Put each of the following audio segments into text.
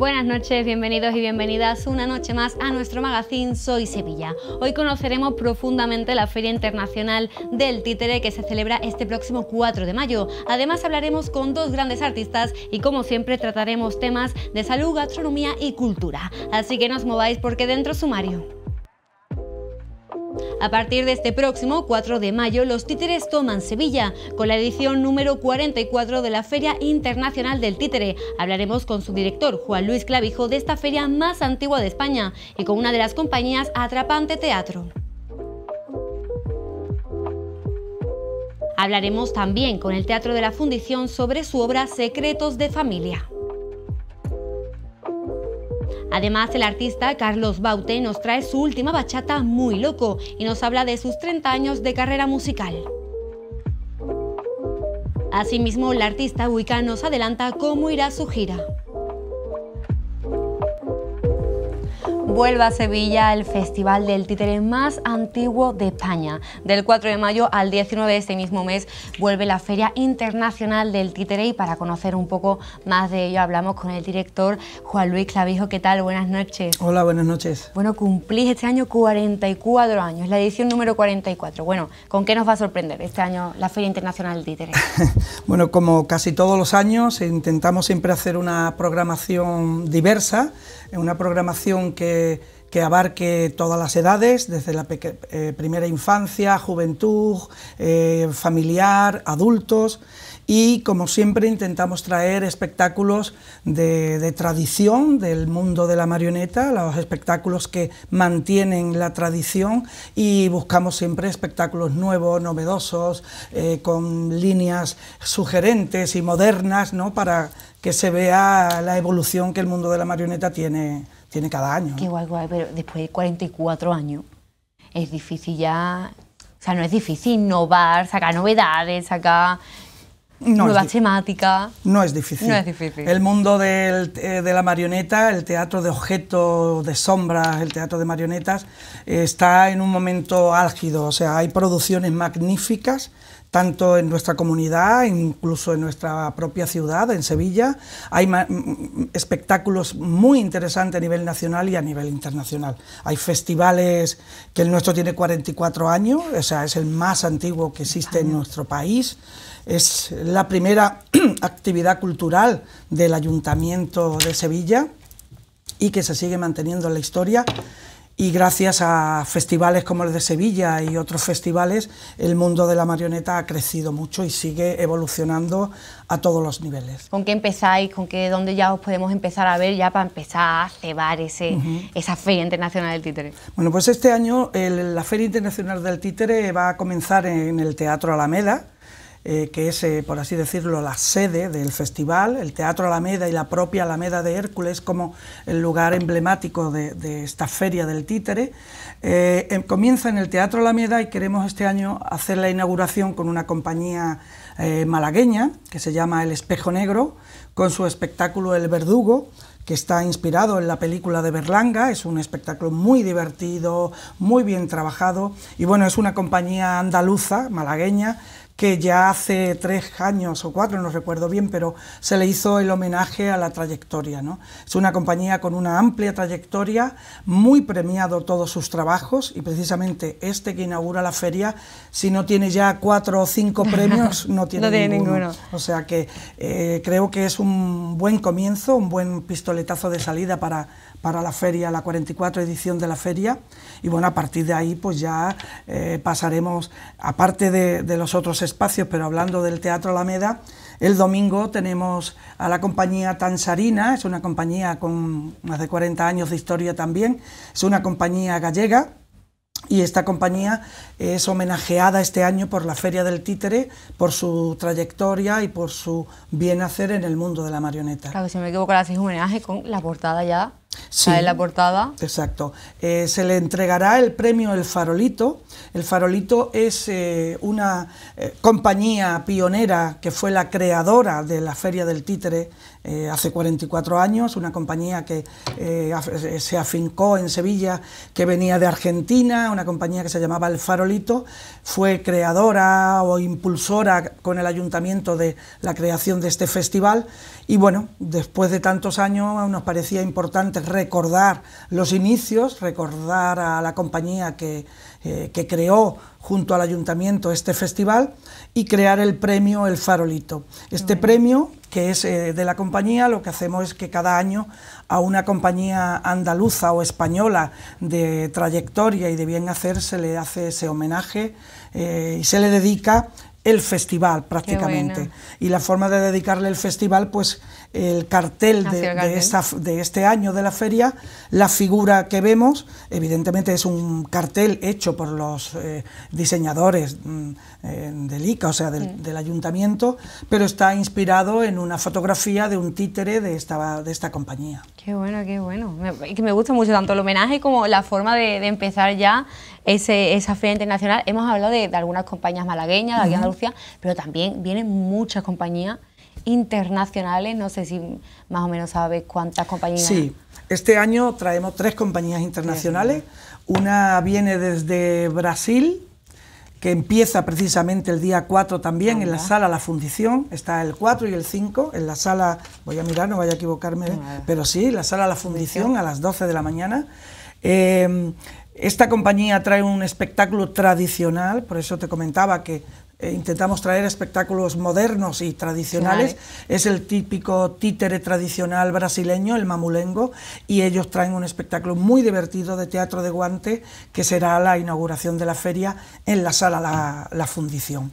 Buenas noches, bienvenidos y bienvenidas una noche más a nuestro magazín Soy Sevilla. Hoy conoceremos profundamente la Feria Internacional del Títere que se celebra este próximo 4 de mayo. Además hablaremos con dos grandes artistas y como siempre trataremos temas de salud, gastronomía y cultura. Así que no os mováis porque dentro sumario. A partir de este próximo 4 de mayo, los títeres toman Sevilla con la edición número 44 de la Feria Internacional del Títere. Hablaremos con su director, Juan Luis Clavijo, de esta feria más antigua de España y con una de las compañías Atrapante Teatro. Hablaremos también con el Teatro de la Fundición sobre su obra Secretos de Familia. Además, el artista Carlos Baute nos trae su última bachata Muy Loco y nos habla de sus 30 años de carrera musical. Asimismo, la artista Wicca nos adelanta cómo irá su gira. Vuelva a Sevilla el Festival del Títere más antiguo de España. Del 4 de mayo al 19 de este mismo mes vuelve la Feria Internacional del Títere y para conocer un poco más de ello hablamos con el director Juan Luis Clavijo. ¿Qué tal? Buenas noches. Hola, buenas noches. Bueno, cumplís este año 44 años, la edición número 44. Bueno, ¿con qué nos va a sorprender este año la Feria Internacional del Títere? bueno, como casi todos los años intentamos siempre hacer una programación diversa una programación que, abarque todas las edades, desde la eh, primera infancia, juventud, eh, familiar, adultos, y como siempre intentamos traer espectáculos de, tradición del mundo de la marioneta, los espectáculos que mantienen la tradición y buscamos siempre espectáculos nuevos, novedosos, eh, con líneas sugerentes y modernas ¿no? para que se vea la evolución que el mundo de la marioneta tiene, tiene cada año. Qué guay, guay, pero después de 44 años es difícil ya... O sea, no es difícil innovar, sacar novedades, sacar Nueva temática. No es difícil. No es difícil. El mundo eh, de la marioneta, el teatro de objetos, de sombras, el teatro de marionetas, está en un momento álgido. O sea, hay producciones magníficas tanto en nuestra comunidad, incluso en nuestra propia ciudad, en Sevilla. Hay espectáculos muy interesantes a nivel nacional y a nivel internacional. Hay festivales que el nuestro tiene 44 años, o sea, es el más antiguo que existe en nuestro país. Es la primera actividad cultural del Ayuntamiento de Sevilla y que se sigue manteniendo en la historia. Y gracias a festivales como el de Sevilla y otros festivales, el mundo de la marioneta ha crecido mucho y sigue evolucionando a todos los niveles. ¿Con qué empezáis? ¿Con qué, dónde ya os podemos empezar a ver ya para empezar a cebar ese, esa Feria Internacional del Títere? Bueno, pues este año la Feria Internacional del Títere va a comenzar en el Teatro Alameda, eh, que es, eh, por así decirlo, la sede del festival, el Teatro Alameda y la propia Alameda de Hércules como el lugar emblemático de, esta feria del títere, eh, em, comienza en el Teatro Alameda y queremos este año hacer la inauguración con una compañía malagueña que se llama El Espejo Negro, con su espectáculo El Verdugo, que está inspirado en la película de Berlanga, es un espectáculo muy divertido, muy bien trabajado y bueno, es una compañía andaluza, malagueña, que ya hace tres años o cuatro, no recuerdo bien, pero se le hizo el homenaje a la trayectoria. ¿no? Es una compañía con una amplia trayectoria, muy premiado todos sus trabajos y precisamente este que inaugura la feria, si no tiene ya cuatro o cinco premios, no tiene, ninguno. O sea que eh, creo que es un buen comienzo, un buen pistoletazo de salida para para la feria, la 44 edición de la feria. Y bueno, a partir de ahí pues ya eh, pasaremos, aparte de, los otros espacios, pero hablando del Teatro Alameda, el domingo tenemos a la compañía Tansarina, es una compañía con más de 40 años de historia también, es una compañía gallega. Y esta compañía es homenajeada este año por la Feria del Títere, por su trayectoria y por su bien hacer en el mundo de la marioneta. Claro, si me equivoco, la hacéis homenaje con la portada ya Sí, la portada. Exacto. Eh, se le entregará el premio El Farolito. El Farolito es eh, una eh, compañía pionera que fue la creadora de la Feria del Títere eh, hace 44 años, una compañía que eh, eh, se afincó en Sevilla, que venía de Argentina, una compañía que se llamaba El Farolito, fue creadora o impulsora con el ayuntamiento de la creación de este festival y bueno, después de tantos años nos parecía importante recordar los inicios, recordar a la compañía que eh, que creó junto al ayuntamiento este festival y crear el premio El Farolito. Este premio, que es eh, de la compañía, lo que hacemos es que cada año a una compañía andaluza o española de trayectoria y de bien hacer se le hace ese homenaje eh, y se le dedica el festival prácticamente. Y la forma de dedicarle el festival pues el cartel, ah, de, De, este año de la feria, la figura que vemos, evidentemente es un cartel hecho por los eh, diseñadores mm, eh, del ICA, o sea, del, ayuntamiento, pero está inspirado en una fotografía de un títere de esta, de esta compañía. Qué bueno, qué bueno. Me, que me gusta mucho tanto el homenaje como la forma de, empezar ya ese, esa feria internacional. Hemos hablado de, algunas compañías malagueñas, de aquí Andalucía, pero también vienen muchas compañías internacionales. No sé si más o menos sabes cuántas compañías. Sí, este año traemos tres compañías internacionales. Una viene desde Brasil, que empieza precisamente el día 4 también en la sala La Fundición, está el 4 y el 5, en la sala, voy a mirar, no vaya a equivocarme, pero sí, la sala La Fundición a las 12 de la mañana. Eh, esta compañía trae un espectáculo tradicional, por eso te comentaba que eh, intentamos traer espectáculos modernos y tradicionales. Es el típico títere tradicional brasileño, el mamulengo, y ellos traen un espectáculo muy divertido de teatro de guante que será la inauguración de la feria en la sala La, Fundición.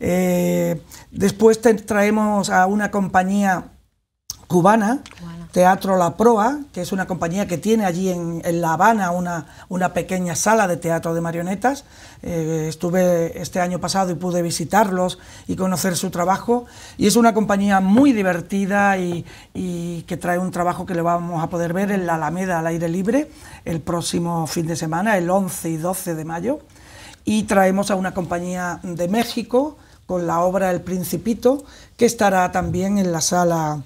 Eh, después traemos a una compañía cubana, Teatro La Proa, que es una compañía que tiene allí en, La Habana una, una, pequeña sala de teatro de marionetas. Eh, estuve este año pasado y pude visitarlos y conocer su trabajo. Y es una compañía muy divertida y, y que trae un trabajo que le vamos a poder ver en la Alameda al aire libre el próximo fin de semana, el 11 y 12 de mayo. Y traemos a una compañía de México con la obra El Principito, que estará también en la sala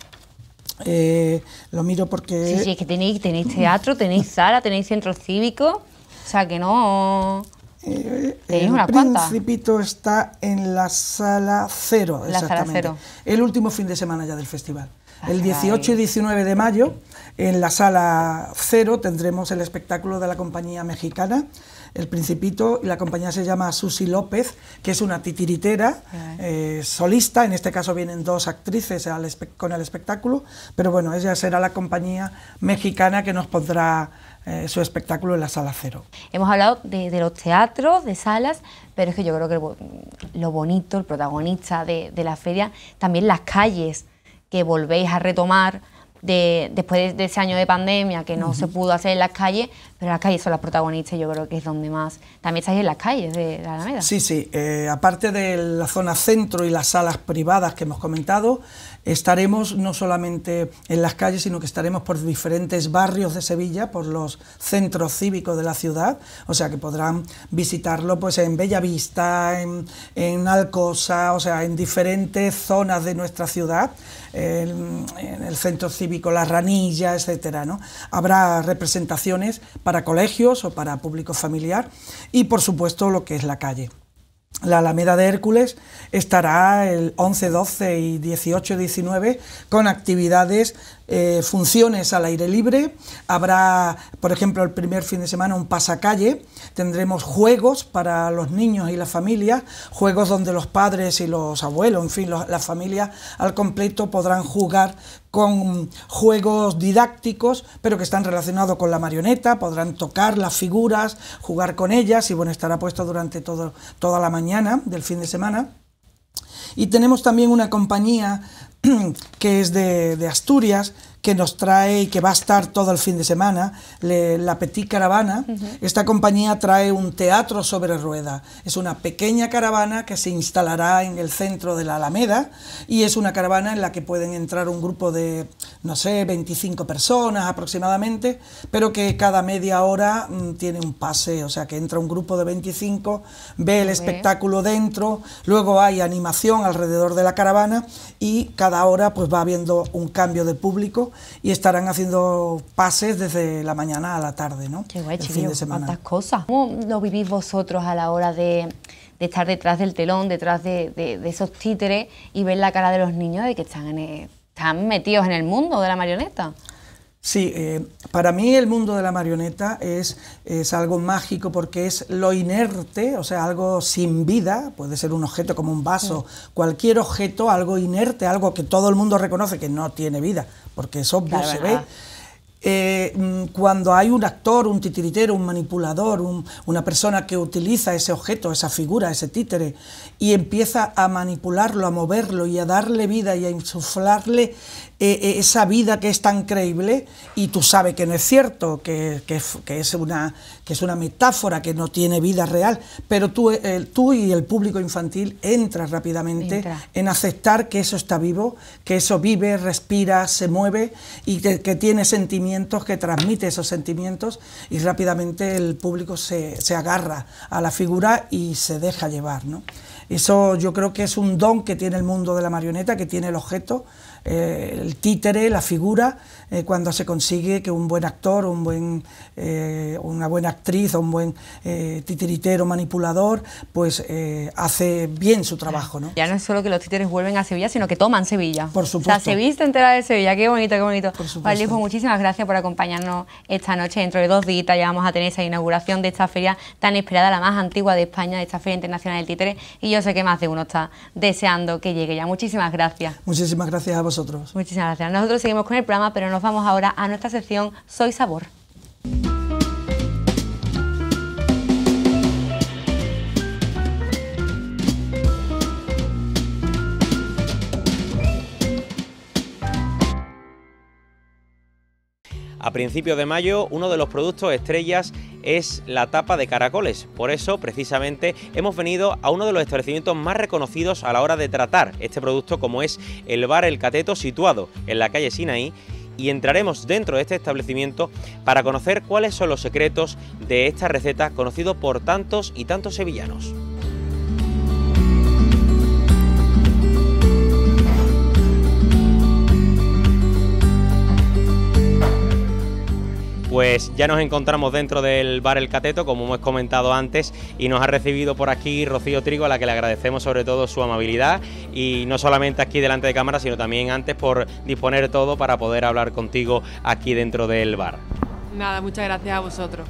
eh, lo miro porque... Sí, es que tenéis, teatro, tenéis sala, tenéis centro cívico, o sea que no... Eh, el Principito está en la sala cero, exactamente. El último fin de semana ya del festival. El 18 y 19 de mayo, en la sala cero, tendremos el espectáculo de la compañía mexicana. El Principito y la compañía se llama Susi López, que es una titiritera eh, solista. En este caso vienen dos actrices con el espectáculo, pero bueno, ella será la compañía mexicana que nos pondrá eh, su espectáculo en la sala cero. Hemos hablado de, los teatros, de salas, pero es que yo creo que lo bonito, el protagonista de la feria, también las calles que volvéis a retomar de, después de, ese año de pandemia que no se pudo hacer en las calles, pero las calles son las protagonistas, yo creo que es donde más también estáis en las calles de, la Alameda. Sí, sí, eh, aparte de la zona centro y las salas privadas que hemos comentado, Estaremos no solamente en las calles, sino que estaremos por diferentes barrios de Sevilla, por los centros cívicos de la ciudad, o sea que podrán visitarlo pues en Bellavista, en, en Alcosa, o sea, en diferentes zonas de nuestra ciudad, en, en el centro cívico La Ranilla, etcétera, ¿no? Habrá representaciones para colegios o para público familiar y por supuesto lo que es la calle la Alameda de Hércules estará el 11, 12 y 18, 19 con actividades eh, funciones al aire libre, habrá, por ejemplo, el primer fin de semana un pasacalle, tendremos juegos para los niños y las familias, juegos donde los padres y los abuelos, en fin, la las familias al completo podrán jugar con juegos didácticos, pero que están relacionados con la marioneta, podrán tocar las figuras, jugar con ellas y bueno, estará puesto durante todo, toda la mañana del fin de semana. Y tenemos también una compañía que es de, Asturias, que nos trae y que va a estar todo el fin de semana, la Petit Caravana. Esta compañía trae un teatro sobre ruedas. Es una pequeña caravana que se instalará en el centro de la Alameda y es una caravana en la que pueden entrar un grupo de, no sé, 25 personas aproximadamente, pero que cada media hora mm, tiene un pase, o sea que entra un grupo de 25, ve el espectáculo dentro, luego hay animación alrededor de la caravana y cada hora pues va habiendo un cambio de público y estarán haciendo pases desde la mañana a la tarde, ¿no? Qué guay, cosas. ¿Cómo lo vivís vosotros a la hora de, estar detrás del telón, detrás de, esos títeres y ver la cara de los niños de que están, e, están metidos en el mundo de la marioneta? Sí, eh, para mí el mundo de la marioneta es, es, algo mágico porque es lo inerte, o sea, algo sin vida, puede ser un objeto como un vaso, cualquier objeto, algo inerte, algo que todo el mundo reconoce que no tiene vida, porque eso se ve. Eh, mm, cuando hay un actor, un titiritero, un manipulador, una persona que utiliza ese objeto, esa figura, ese títere, y empieza a manipularlo, a moverlo y a darle vida y a insuflarle eh, eh, esa vida que es tan creíble y tú sabes que no es cierto, que, es, una, que es una metáfora, que no tiene vida real, pero tú, eh, tú y el público infantil entras rápidamente en aceptar que eso está vivo, que eso vive, respira, se mueve y que, tiene sentimientos, que transmite esos sentimientos y rápidamente el público se, se agarra a la figura y se deja llevar. ¿no? Eso yo creo que es un don que tiene el mundo de la marioneta, que tiene el objeto, eh, el títere, la figura, eh, cuando se consigue que un buen actor, un buen, eh, una buena actriz o un buen eh, titiritero manipulador, pues hace bien su trabajo. ¿no? Ya no es solo que los títeres vuelven a Sevilla, sino que toman Sevilla. Por supuesto. O sea, se viste entera de Sevilla, qué bonito, qué bonito. Por pues muchísimas gracias por acompañarnos esta noche. Dentro de dos días ya vamos a tener esa inauguración de esta feria tan esperada, la más antigua de España, de esta Feria Internacional del Títere, y yo sé que más de uno está deseando que llegue ya. Muchísimas gracias. Muchísimas gracias a vosotros. Muchísimas gracias. Nosotros seguimos con el programa, pero nos vamos ahora a nuestra sección Soy Sabor. A principios de mayo, uno de los productos estrellas es la tapa de caracoles. Por eso, precisamente, hemos venido a uno de los establecimientos más reconocidos a la hora de tratar este producto, como es el bar El Cateto, situado en la calle Sinaí y entraremos dentro de este establecimiento para conocer cuáles son los secretos de esta receta conocido por tantos y tantos sevillanos. pues ya nos encontramos dentro del bar El Cateto, como hemos comentado antes, y nos ha recibido por aquí Rocío Trigo, a la que le agradecemos sobre todo su amabilidad, y no solamente aquí delante de cámara, sino también antes por disponer todo para poder hablar contigo aquí dentro del bar. Nada, muchas gracias a vosotros.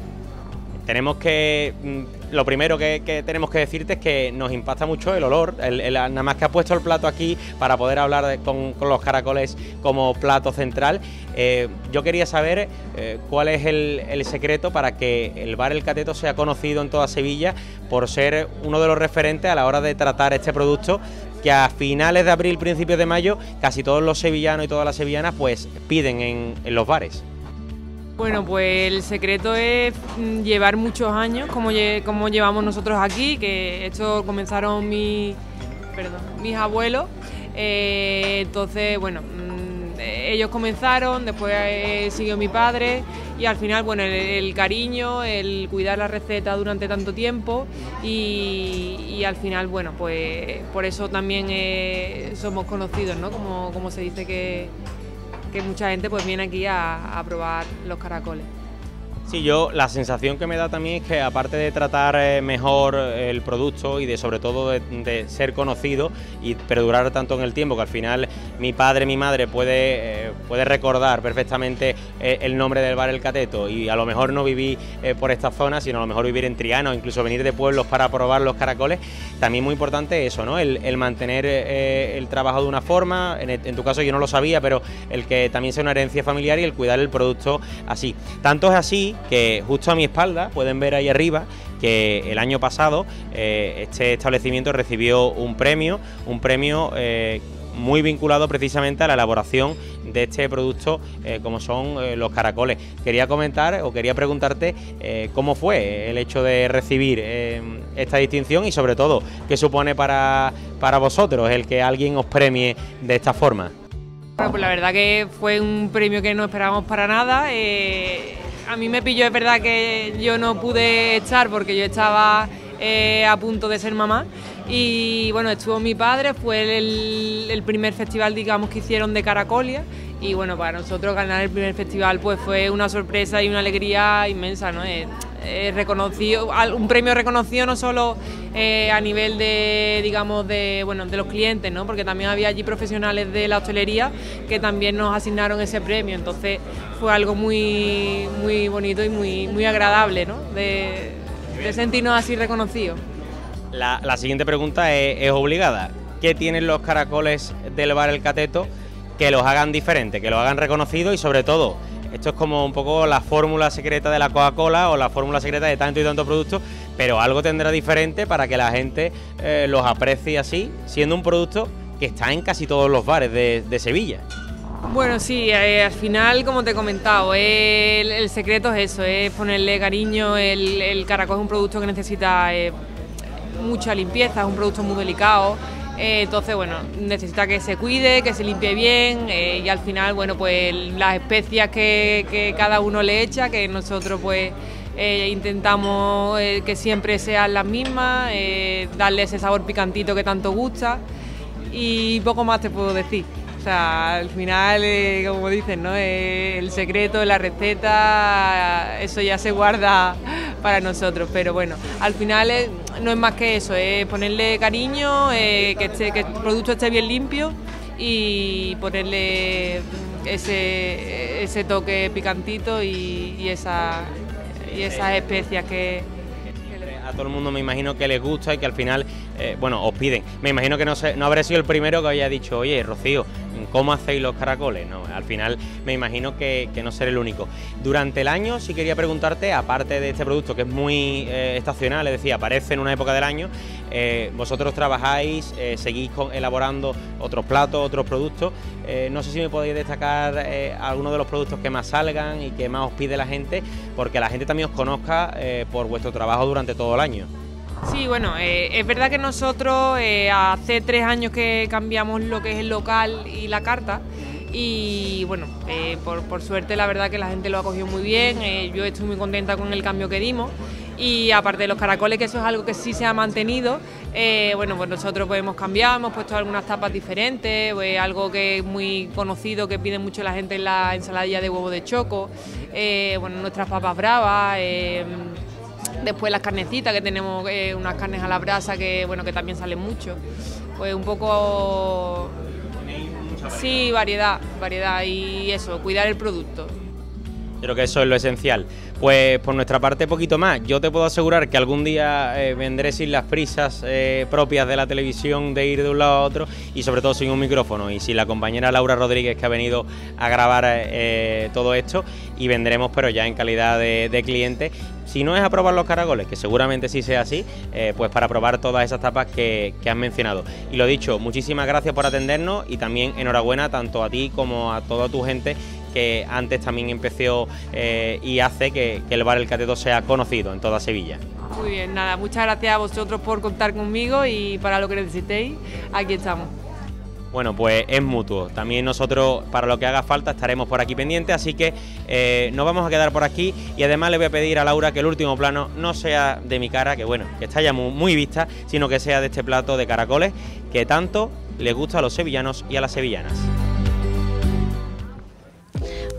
Tenemos que mm, lo primero que, tenemos que decirte es que nos impacta mucho el olor. nada más que ha puesto el plato aquí para poder hablar con, los caracoles como plato central. Eh, yo quería saber eh, cuál es el, secreto para que el bar El Cateto sea conocido en toda Sevilla por ser uno de los referentes a la hora de tratar este producto que a finales de abril, principios de mayo, casi todos los sevillanos y todas las sevillanas pues piden en los bares. Bueno, pues el secreto es mm, llevar muchos años, como, como llevamos nosotros aquí, que esto comenzaron mi, mis abuelos. Eh, entonces, bueno, mm, eh, ellos comenzaron, después eh, siguió mi padre y al final, bueno, el, cariño, el cuidar la receta durante tanto tiempo y, al final, bueno, pues por eso también somos conocidos, ¿no? Como, como se dice que que mucha gente pues viene aquí a, a probar los caracoles. Sí, yo la sensación que me da también es que aparte de tratar eh, mejor eh, el producto y de sobre todo de, ser conocido y perdurar tanto en el tiempo, que al final mi padre, mi madre puede, eh, puede recordar perfectamente el nombre del bar El Cateto y a lo mejor no viví por esta zona, sino a lo mejor vivir en Triano, incluso venir de pueblos para probar los caracoles, también muy importante eso, ¿no? El, mantener el trabajo de una forma, en, e, en, tu caso yo no lo sabía, pero el que también sea una herencia familiar y el cuidar el producto así. Tanto es así que justo a mi espalda, pueden ver ahí arriba, que el año pasado eh, este establecimiento recibió un premio, un premio eh, muy vinculado precisamente a la elaboración de este producto eh, como son los caracoles. Quería comentar o quería preguntarte cómo fue el hecho de recibir esta distinción y sobre todo qué supone para, para vosotros el que alguien os premie de esta forma. pues la verdad que fue un premio que no esperábamos para nada a mí me pilló, es verdad que yo no pude estar porque yo estaba eh, a punto de ser mamá. Y bueno, estuvo mi padre, fue el, primer festival, digamos, que hicieron de Caracolia. Y bueno, para nosotros ganar el primer festival pues fue una sorpresa y una alegría inmensa, ¿no? Eh, eh, reconocido, un premio reconocido no solo eh, a nivel de, digamos, de, bueno, de los clientes, ¿no? porque también había allí profesionales de la hostelería que también nos asignaron ese premio, entonces fue algo muy, muy bonito y muy, muy agradable ¿no? de, sentirnos así reconocidos. La, la siguiente pregunta es, obligada. ¿Qué tienen los caracoles del bar El Cateto que los hagan diferente, que los hagan reconocido y sobre todo esto es como un poco la fórmula secreta de la Coca-Cola o la fórmula secreta de tanto y tanto producto, pero algo tendrá diferente para que la gente eh, los aprecie así, siendo un producto que está en casi todos los bares de, Sevilla. Bueno, sí, eh, al final, como te he comentado, eh, el, secreto es eso, es ponerle cariño. el, caracol es un producto que necesita mucha limpieza, es un producto muy delicado eh, entonces, bueno, necesita que se cuide, que se limpie bien eh, y al final, bueno, pues las especias que, cada uno le echa, que nosotros pues eh, intentamos que siempre sean las mismas, darle ese sabor picantito que tanto gusta y poco más te puedo decir. O sea, al final, eh, como dicen, ¿no? Eh, el secreto, la receta, eso ya se guarda para nosotros. Pero bueno, al final eh, no es más que eso, es ponerle cariño, que, el este, este producto esté bien limpio y ponerle mm, ese, ese toque picantito y, esa, esas especias que... A todo el mundo me imagino que les gusta y que al final eh, bueno, os piden. Me imagino que no, habré sido el primero que haya dicho, oye, Rocío, ¿cómo hacéis los caracoles? No, al final me imagino que, no seré el único. Durante el año sí quería preguntarte, aparte de este producto que es muy eh, estacional, es decir, aparece en una época del año, eh, vosotros trabajáis, seguís elaborando otros platos, otros productos. no sé si me podéis destacar algunos de los productos que más salgan y que más os pide la gente, porque la gente también os conozca por vuestro trabajo durante todo el año. Sí, bueno, eh, es verdad que nosotros eh, hace tres años que cambiamos lo que es el local y la carta y bueno, eh, por, suerte la verdad que la gente lo ha cogido muy bien, yo estoy muy contenta con el cambio que dimos y aparte de los caracoles, que eso es algo que sí se ha mantenido, bueno, pues nosotros pues hemos cambiado, hemos puesto algunas tapas diferentes, pues algo que es muy conocido, que pide mucho la gente en la ensaladilla de huevo de choco, bueno, nuestras papas bravas. Después las carnecitas, que tenemos eh, unas carnes a la brasa que, bueno, que también salen mucho. Pues un poco... Sí, variedad, variedad y eso, cuidar el producto. Creo que eso es lo esencial. Pues por nuestra parte poquito más. Yo te puedo asegurar que algún día eh, vendré sin las prisas eh, propias de la televisión de ir de un lado a otro y sobre todo sin un micrófono y sin la compañera Laura Rodríguez que ha venido a grabar eh, todo esto y vendremos pero ya en calidad de, cliente si no es a probar los caragoles, que seguramente sí sea así, pues para probar todas esas tapas que, que, han mencionado. Y lo dicho, muchísimas gracias por atendernos y también enhorabuena tanto a ti como a toda tu gente que antes también empezó eh, y hace que, el bar El Cateto sea conocido en toda Sevilla. Muy bien, nada, muchas gracias a vosotros por contar conmigo y para lo que necesitéis, aquí estamos. Bueno, pues es mutuo. También nosotros, para lo que haga falta, estaremos por aquí pendientes, así que eh, nos vamos a quedar por aquí. Y además le voy a pedir a Laura que el último plano no sea de mi cara, que bueno, que está ya muy vista, sino que sea de este plato de caracoles que tanto le gusta a los sevillanos y a las sevillanas.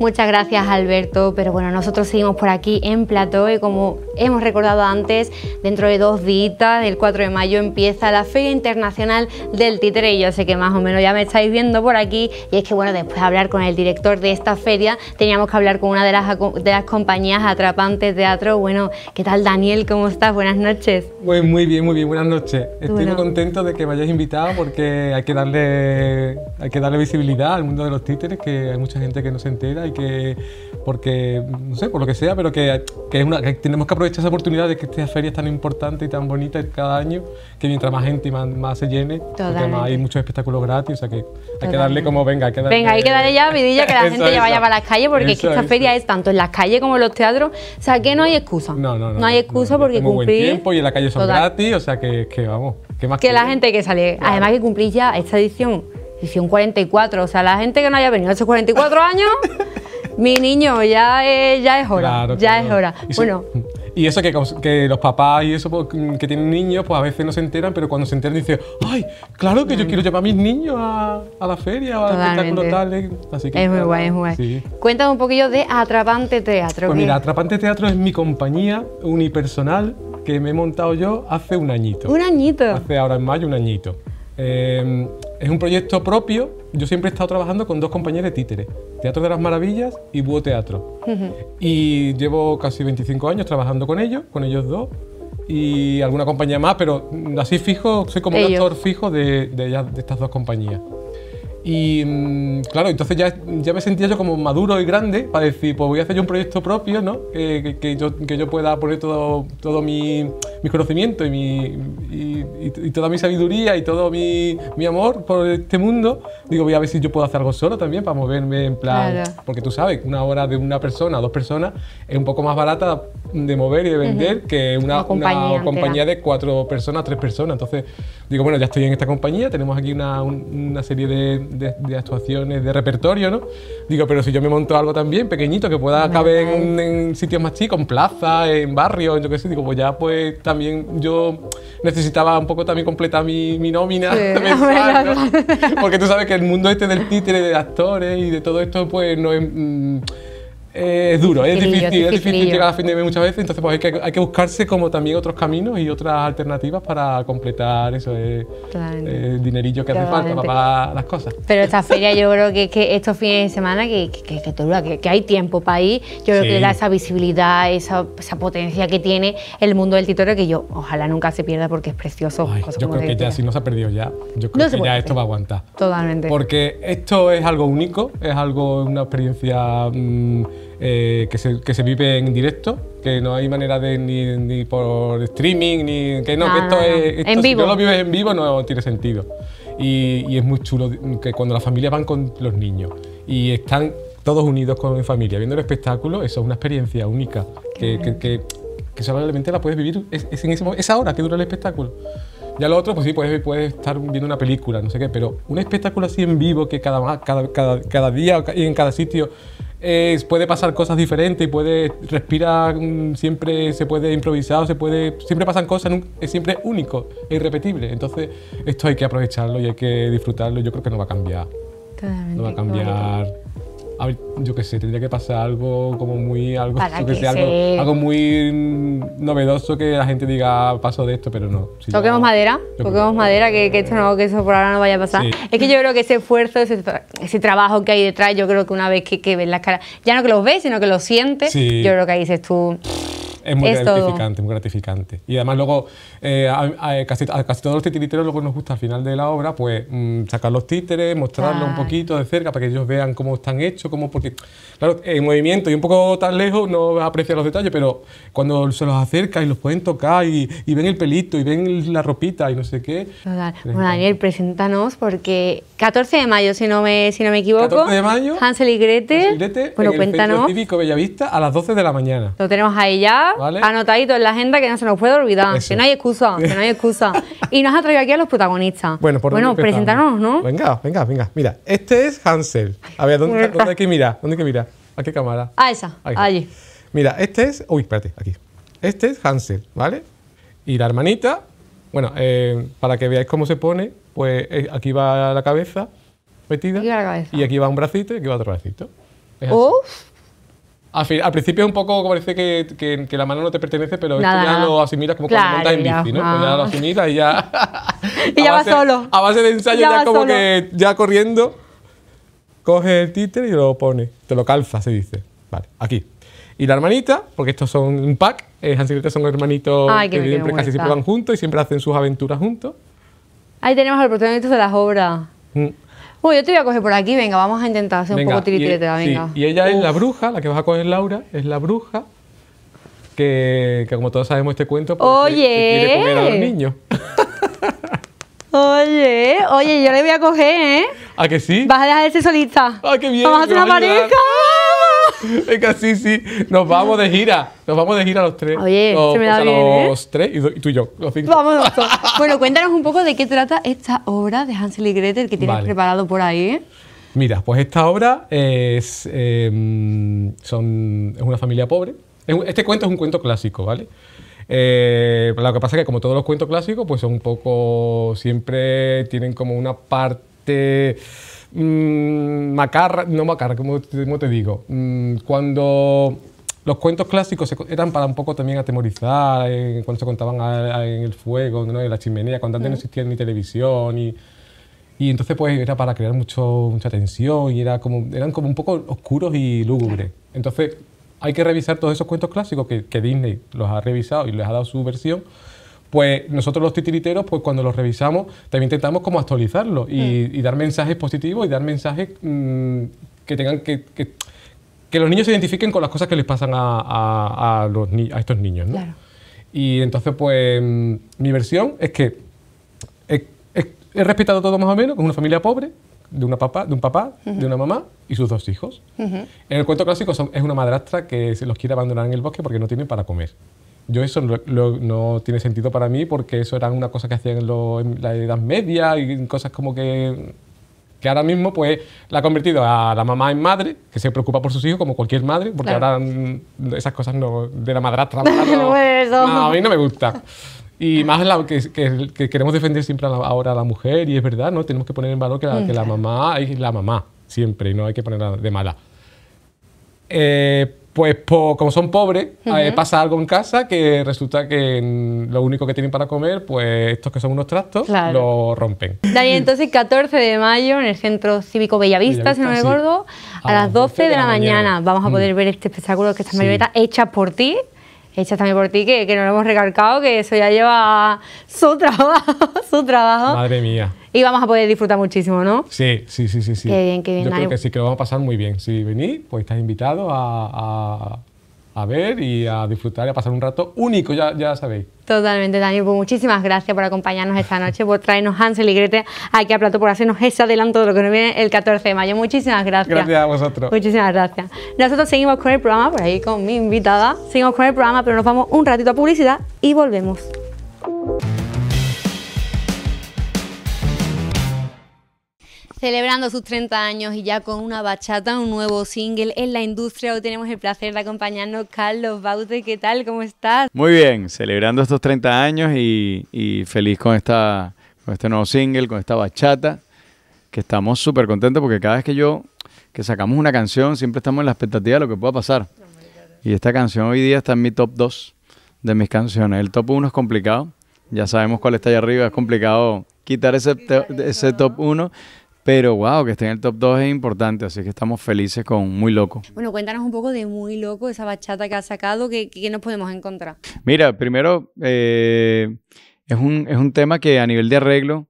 Muchas gracias Alberto, pero bueno, nosotros seguimos por aquí en Plató y como hemos recordado antes, dentro de dos días, el 4 de mayo, empieza la Feria Internacional del Títere y yo sé que más o menos ya me estáis viendo por aquí y es que bueno, después de hablar con el director de esta feria, teníamos que hablar con una de las, de las compañías atrapantes teatro. Bueno, ¿qué tal Daniel? ¿Cómo estás? Buenas noches. Muy, muy bien, muy bien, buenas noches. Estoy muy contento de que me hayáis invitado porque hay que darle, hay que darle visibilidad al mundo de los títeres, que hay mucha gente que no se entera que, porque, no sé, por lo que sea, pero que, que es una, que tenemos que aprovechar esa oportunidad de que esta feria es tan importante y tan bonita cada año, que mientras más gente y más, se llene, hay muchos espectáculos gratis, o sea que hay que darle como venga, hay que darle. ya vidilla que la gente ya vaya para las calles, porque esta feria es tanto en las calles como en los teatros, o sea que no hay excusa. No, no, no. No hay excusa porque cumplir. Buen tiempo y en la calle son gratis, o sea que, que vamos. Que, más que, la gente que sale. Además que cumplís ya esta edición y 44. O sea, la gente que no haya venido hace 44 años, mi niño, ya es, eh, ya es hora. ya es hora. Y bueno. Y eso que, que, los papás y eso pues, que tienen niños, pues a veces no se enteran, pero cuando se enteran dicen, ¡ay! Claro que yo quiero llevar a mis niños a, la feria o al espectáculo tal. Eh". Así que, es muy guay, es muy guay. Cuéntame un poquillo de Atrapante Teatro. Pues mira, Atrapante Teatro es mi compañía unipersonal que me he montado yo hace un añito. Un añito. Hace ahora en mayo un añito. Em, es un proyecto propio. Yo siempre he estado trabajando con dos compañías de títeres, Teatro de las Maravillas y Búho Teatro. Y llevo casi 25 años trabajando con ellos, con ellos dos, y alguna compañía más, pero así fijo, soy como un actor fijo de estas dos compañías. Y mm, claro, entonces ya, ya me sentía yo como maduro y grande para decir, pues voy a hacer yo un proyecto propio, ¿no? Que, yo, que yo pueda poner todo, todo mi, mi conocimiento y, mi, y, toda mi sabiduría y todo mi, mi, amor por este mundo. Digo, voy a ver si yo puedo hacer algo solo también para moverme en plan... Porque tú sabes, una hora de una persona, dos personas, es un poco más barata de mover y de vender que una, compañía, una compañía, de cuatro personas, tres personas. Entonces, digo, bueno, ya estoy en esta compañía, tenemos aquí una, una serie de de, actuaciones, de repertorio, ¿no? Digo, pero si yo me monto algo también pequeñito que pueda caber en, sitios más chicos, en plazas, en barrios, yo qué sé, digo, pues ya pues también yo necesitaba un poco también completar mi, nómina ¿no? Porque tú sabes que el mundo este del títere, de actores y de todo esto, pues no es... Mm, eh, es duro, es difícil, llegar a fin de mes muchas veces, entonces pues hay que, hay que buscarse como también otros caminos y otras alternativas para completar eso, eh, eh, el dinerillo que hace falta para las cosas. Pero esta feria yo creo que, estos fines de semana que, que, hay tiempo para ir, yo creo que da esa visibilidad, esa, potencia que tiene el mundo del titular, que yo ojalá nunca se pierda porque es precioso. yo creo que ya si no se ha perdido ya, yo creo que ya esto va a aguantar. Totalmente. Porque esto es algo único, es algo, una experiencia... Mm, eh, que, se, vive en directo, que no hay manera de ni, por streaming, ni que no, que esto es... si no lo vives en vivo no tiene sentido. Y, es muy chulo que cuando las familias van con los niños y están todos unidos con familia viendo el espectáculo, eso es una experiencia única que, solamente la puedes vivir en ese, esa hora que dura el espectáculo. Ya lo otro, pues sí, puedes, puedes estar viendo una película, no sé qué, pero un espectáculo así en vivo que cada, cada, cada, cada día y en cada sitio puede pasar cosas diferentes, y puede respirar, mm, siempre se puede improvisar, se puede, siempre pasan cosas, es siempre único e irrepetible. Entonces, esto hay que aprovecharlo y hay que disfrutarlo. Yo creo que no va a cambiar. no va a cambiar a ver, yo qué sé, tendría que pasar algo como muy, algo, muy novedoso que la gente diga paso de esto, pero no. toquemos madera, toquemos madera, que, esto no, que eso por ahora no vaya a pasar. Es que yo creo que ese esfuerzo, ese, ese, trabajo que hay detrás, yo creo que una vez que, que ves las caras, ya no que los ves, sino que lo sientes, yo creo que ahí dices tú es muy gratificante, muy gratificante. Y además luego eh, casi, todos los titiriteros luego nos gusta al final de la obra pues mm, sacar los títeres, mostrarlos un poquito de cerca para que ellos vean cómo están hechos, cómo porque claro, en movimiento y un poco tan lejos no aprecian los detalles, pero cuando se los acerca y los pueden tocar y, ven el pelito y ven la ropita y no sé qué. Bueno, Daniel, preséntanos porque 14 de mayo, si no me, si no me equivoco. 14 de mayo. Hansel y Gretel. en cuéntanos. El Centro Cívico Bellavista a las 12 de la mañana. Lo tenemos ahí ya anotadito en la agenda que no se nos puede olvidar. Que no hay excusa, que no hay excusa. y nos ha traído aquí a los protagonistas. Bueno, por bueno presentarnos, ¿no? Venga, venga, venga. Mira, este es Hansel. A ver, ¿dónde, hay que mirar? ¿Dónde que ¿A qué cámara? A esa, allí. Mira, este es... Uy, espérate, aquí. Este es Hansel, ¿vale? Y la hermanita, bueno, eh, para que veáis cómo se pone, pues eh, aquí va la cabeza metida. Y aquí va un bracito y aquí va otro bracito. Al, fin, al, principio es un poco parece que, que, que, la mano no te pertenece, pero esto ya lo asimilas como que cuando montas en bici, ¿no? Pues ya lo asimilas y ya. y ya va solo. A base de ensayo, ya, como que ya corriendo, coge el títer y lo pone. Te lo calza, se dice. Vale, aquí. Y la hermanita, porque estos son un pack, eh, Hans y son hermanitos que, siempre, pues, casi siempre van juntos y siempre hacen sus aventuras juntos. Ahí tenemos al protagonista de las obras. Mm. Uy, yo te voy a coger por aquí, venga, vamos a intentar hacer un poco e- tiritireta, venga. Y ella es la bruja, la que vas a coger Laura, es la bruja que, que como todos sabemos este cuento, pues, oye. quiere comer a los niños. oye, oye, yo le voy a coger, ¿eh? ¿A que sí? Vas a dejar ese solista. ¡Ah, qué bien! ¡Vamos a hacer una pareja! Es que así, sí. Nos vamos de gira. Nos vamos de gira los tres. Oye, los, se me da Los ¿eh? tres y, tú y yo, los cinco. bueno, cuéntanos un poco de qué trata esta obra de Hansel y Gretel que tienes preparado por ahí. Mira, pues esta obra es, em, son, es una familia pobre. Este cuento es un cuento clásico, ¿vale? Eh, lo que pasa es que como todos los cuentos clásicos, pues son un poco, siempre tienen como una parte Mm, macarra, no macarra, como, te digo, mm, cuando los cuentos clásicos eran para un poco también atemorizar, eh, cuando se contaban en el fuego, ¿no? en la chimenea, cuando antes no existía ni televisión y, entonces pues era para crear mucha tensión y era como, eran como un poco oscuros y lúgubres. Entonces hay que revisar todos esos cuentos clásicos que, que Disney los ha revisado y les ha dado su versión pues nosotros los titiriteros, pues cuando los revisamos, también intentamos como actualizarlos mm. y, dar mensajes positivos y dar mensajes mm, que tengan que, que, los niños se identifiquen con las cosas que les pasan a, estos niños, Y entonces, pues, mm, mi versión es que he, respetado todo más o menos, es una familia pobre, de, una papá, de un papá, de una mamá y sus dos hijos. En el cuento clásico es una madrastra que se los quiere abandonar en el bosque porque no tienen para comer yo eso no tiene sentido para mí porque eso era una cosa que hacían en, la Edad Media y cosas como que que ahora mismo pues la ha convertido a la mamá en madre, que se preocupa por sus hijos como cualquier madre, porque ahora mm, esas cosas de la madrastra a mí no me gusta. Y más que, queremos defender siempre ahora a la mujer, y es verdad, ¿no? Tenemos que poner en valor que la, la mm. mamá es la mamá, siempre, y no hay que ponerla de mala. Eh, pues como son pobres, eh, pasa algo en casa que resulta que lo único que tienen para comer, pues estos que son unos trastos, lo rompen. Dani, entonces 14 de mayo en el Centro Cívico Bellavista, si no me acuerdo, a, las 12 de, la, mañana. vamos a mm. poder ver este espectáculo que está marioneta hecha por ti hecha también por ti, que, que nos lo hemos recalcado, que eso ya lleva su trabajo, su trabajo. Madre mía y vamos a poder disfrutar muchísimo, ¿no? Sí, sí, sí, sí. Qué bien, qué bien. Yo creo que sí, que lo vamos a pasar muy bien. Si venís, pues estás invitado a, ver y a disfrutar y a pasar un rato único, ya, ya sabéis. Totalmente, Daniel. Pues muchísimas gracias por acompañarnos esta noche, por traernos Hansel y Gretel aquí a Plato, por hacernos ese adelanto de lo que nos viene el 14 de mayo. Muchísimas gracias. Gracias a vosotros. Muchísimas gracias. Nosotros seguimos con el programa, por ahí con mi invitada. Seguimos con el programa, pero nos vamos un ratito a publicidad y volvemos. celebrando sus 30 años y ya con una bachata, un nuevo single en la industria. Hoy tenemos el placer de acompañarnos Carlos Baute. ¿Qué tal? ¿Cómo estás? Muy bien, celebrando estos 30 años y, feliz con, esta, con este nuevo single, con esta bachata, que estamos súper contentos porque cada vez que yo, que sacamos una canción, siempre estamos en la expectativa de lo que pueda pasar. Y esta canción hoy día está en mi top 2 de mis canciones. El top 1 es complicado, ya sabemos cuál está allá arriba, es complicado quitar ese, ese top 1 pero wow, que esté en el top 2 es importante, así que estamos felices con Muy Loco. Bueno, cuéntanos un poco de Muy Loco, esa bachata que ha sacado, ¿qué nos podemos encontrar. Mira, primero, eh, es, un, tema que a nivel de arreglo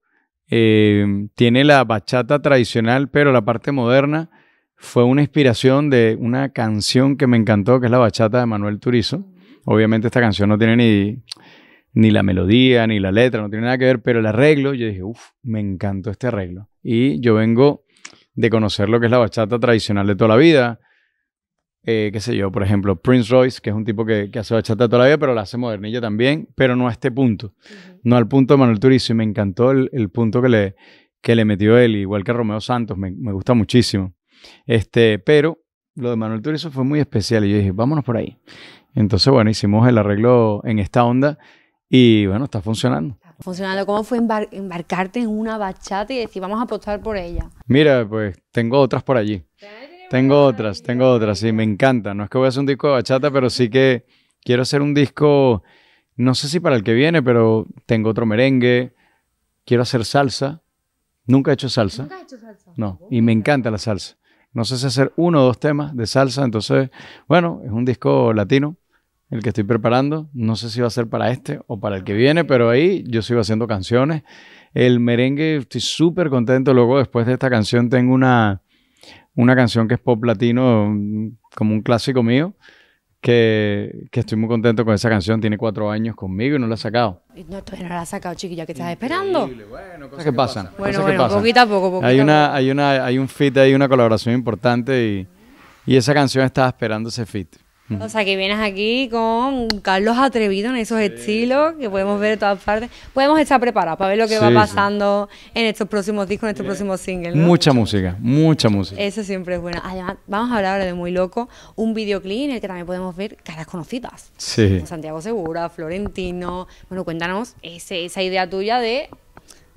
eh, tiene la bachata tradicional, pero la parte moderna fue una inspiración de una canción que me encantó, que es la bachata de Manuel Turizo. Obviamente esta canción no tiene ni, ni la melodía, ni la letra, no tiene nada que ver, pero el arreglo, yo dije, uff, me encantó este arreglo y yo vengo de conocer lo que es la bachata tradicional de toda la vida. Eh, qué sé yo, por ejemplo, Prince Royce, que es un tipo que, que hace bachata toda la vida, pero la hace modernilla también, pero no a este punto, no al punto de Manuel Turizo, y me encantó el, punto que le, le metió él, igual que Romeo Santos, me, gusta muchísimo. Este, pero lo de Manuel Turizo fue muy especial y yo dije, vámonos por ahí. Entonces, bueno, hicimos el arreglo en esta onda y bueno, está funcionando funcionando? ¿Cómo fue embarcarte en una bachata y decir, vamos a apostar por ella? Mira, pues tengo otras por allí. Tengo otras, tengo otras, y me encanta. No es que voy a hacer un disco de bachata, pero sí que quiero hacer un disco, no sé si para el que viene, pero tengo otro merengue, quiero hacer salsa. Nunca he hecho salsa. ¿Nunca he hecho salsa? No, y me encanta la salsa. No sé si hacer uno o dos temas de salsa, entonces, bueno, es un disco latino el que estoy preparando. No sé si va a ser para este o para el que viene, pero ahí yo sigo haciendo canciones. El merengue, estoy súper contento. Luego, después de esta canción, tengo una, una canción que es pop latino, mm, como un clásico mío. Que, estoy muy contento con esa canción. Tiene cuatro años conmigo y no la ha sacado. No, todavía no la ha sacado, chiquilla, que estás esperando. Bueno, cosas que Pasa. Bueno, bueno, a poco, hay una, Hay, una, hay un fit, hay una colaboración importante y, y esa canción estaba esperando ese fit. O sea, que vienes aquí con Carlos atrevido en esos estilos que podemos ver de todas partes. Podemos estar preparados para ver lo que va pasando en estos próximos discos, en estos próximos singles. Mucha música, mucha música. Eso siempre es bueno. Además, vamos a hablar ahora de Muy Loco, un videoclip en el que también podemos ver caras conocidas. Sí. Santiago Segura, Florentino. Bueno, cuéntanos esa idea tuya de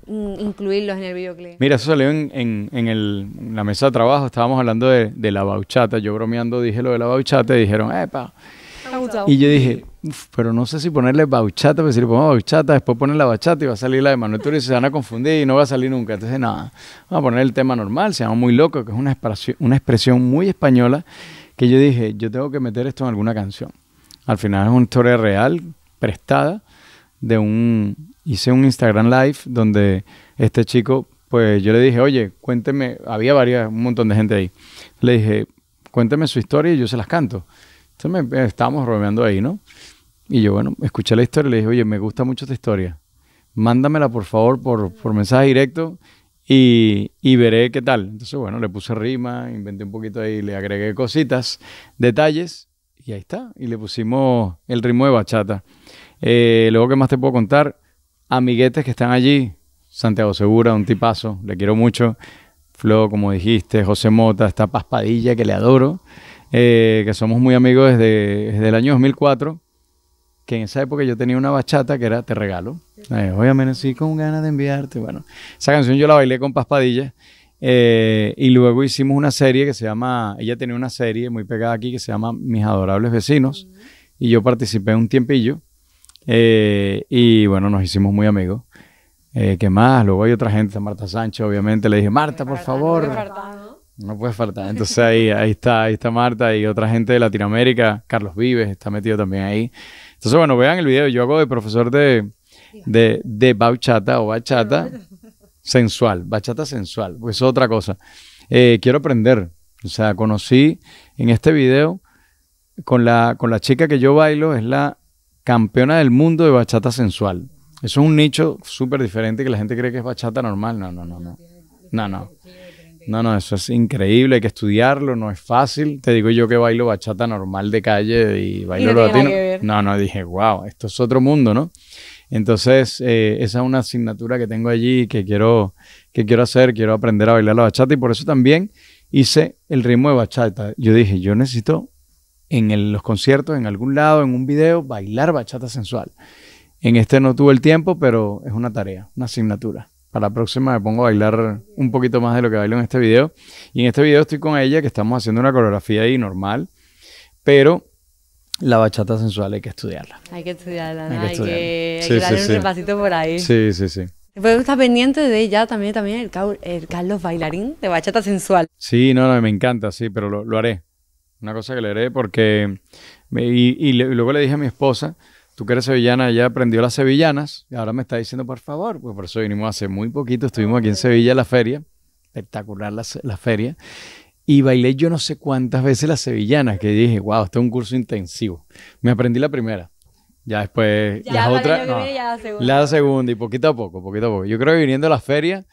Mm, incluirlos en el videoclip. Mira, eso salió en, en, la mesa de trabajo, estábamos hablando de, la bauchata, yo bromeando dije lo de la bauchata y dijeron, epa. Y yo dije, pero no sé si ponerle bauchata, pero si le bauchata, después poner la bachata y va a salir la de Manuel Torres y se van a confundir y no va a salir nunca. Entonces, nada, vamos a poner el tema normal, se llama Muy Loco, que es una una expresión muy española que yo dije, yo tengo que meter esto en alguna canción. Al final es una historia real, prestada, de un hice un Instagram Live donde este chico, pues yo le dije, oye, cuénteme, había varias, un montón de gente ahí. Le dije, cuénteme su historia y yo se las canto. Entonces estábamos rodeando ahí, ¿no? Y yo, bueno, escuché la historia y le dije, oye, me gusta mucho esta historia. Mándamela, por favor, por, por mensaje directo y, y, veré qué tal. Entonces, bueno, le puse rima, inventé un poquito ahí, le agregué cositas, detalles y ahí está. Y le pusimos el ritmo de bachata. Eh, luego, ¿qué más te puedo contar? amiguetes que están allí. Santiago Segura, un tipazo, le quiero mucho. Flo, como dijiste, José Mota, esta Paspadilla, que le adoro, eh, que somos muy amigos desde, el año 2004, que en esa época yo tenía una bachata que era Te Regalo. Eh, oye sí amanecí con ganas de enviarte. Bueno, esa canción yo la bailé con Paspadilla. Eh, y luego hicimos una serie que se llama, ella tenía una serie muy pegada aquí que se llama Mis Adorables Vecinos. Y yo participé un tiempillo eh, y bueno, nos hicimos muy amigos. Eh, ¿Qué más? Luego hay otra gente, Marta Sancho, obviamente. Le dije, Marta, por favor. No puedes faltar. Entonces ahí, ahí está, está Marta y otra gente de Latinoamérica. Carlos Vives está metido también ahí. Entonces, bueno, vean el video. Yo hago de profesor de, de, de bachata o bachata sensual. Bachata sensual, pues otra cosa. Eh, quiero aprender. O sea, conocí en este video con la, con la chica que yo bailo, es la campeona del mundo de bachata sensual. Eso es un nicho súper diferente que la gente cree que es bachata normal. No, no, no, no. No, no. No, eso es increíble, hay que estudiarlo, no es fácil. Te digo yo que bailo bachata normal de calle y bailo latino. No, no, dije, wow, esto es otro mundo, ¿no? Entonces, eh, esa es una asignatura que tengo allí que quiero, que quiero hacer, quiero aprender a bailar la bachata y por eso también hice el ritmo de bachata. Yo dije, yo necesito en los conciertos, en algún lado, en un video, bailar bachata sensual. En este no tuve el tiempo, pero es una tarea, una asignatura. Para la próxima me pongo a bailar un poquito más de lo que bailo en este video. Y en este video estoy con ella, que estamos haciendo una coreografía ahí normal, pero la bachata sensual hay que estudiarla. Hay que estudiarla, hay que, darle un repasito por ahí. Sí, sí, sí. pues estar pendiente de ella también, también el, Carlos Bailarín de bachata sensual. Sí, no, no, me encanta, sí, pero lo, lo haré. Una cosa que le haré porque... y, luego le dije a mi esposa, tú que eres sevillana, ya aprendió las sevillanas, y ahora me está diciendo, por favor, pues por eso vinimos hace muy poquito, estuvimos aquí en Sevilla la feria, espectacular la, feria, y bailé yo no sé cuántas veces las sevillanas, que dije, wow, este es un curso intensivo. Me aprendí la primera. Ya después, la, segunda. la segunda y poquito a poco, poquito a poco. Yo creo que viniendo a la feria,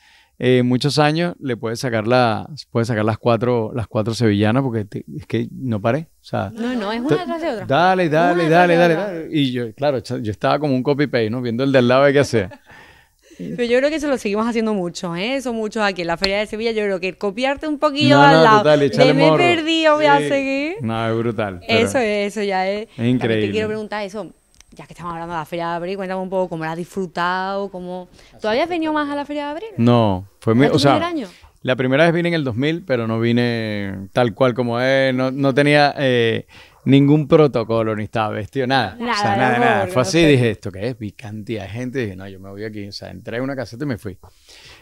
eh, muchos años, le puedes sacar, la, sacar las, cuatro, las cuatro sevillanas porque es que no paré. no, no, es una detrás de otra. Dale, dale, dale, dale, dale. Y yo, claro, yo estaba como un copy-paste, ¿no? Viendo el del lado de qué hacer. Pero yo creo que eso lo seguimos haciendo mucho, ¿eh? Eso muchos aquí en la Feria de Sevilla. Yo creo que copiarte un poquito no, al lado. de me he perdido voy a seguir. No, es brutal. Eso, eso ya es. Es increíble. te quiero preguntar eso ya que estamos hablando de la Feria de Abril, cuéntame un poco cómo la has disfrutado, cómo... ¿Todavía has venido más a la Feria de Abril? No, fue mi, o sea, año? la primera vez vine en el 2000, pero no vine tal cual como es, no, tenía eh, ningún protocolo, ni estaba vestido, nada. Nada, o sea, nada, nada. Fue así, dije, ¿esto qué es? Vi cantidad de gente, dije, no, yo me voy aquí, o sea, entré en una caseta y me fui.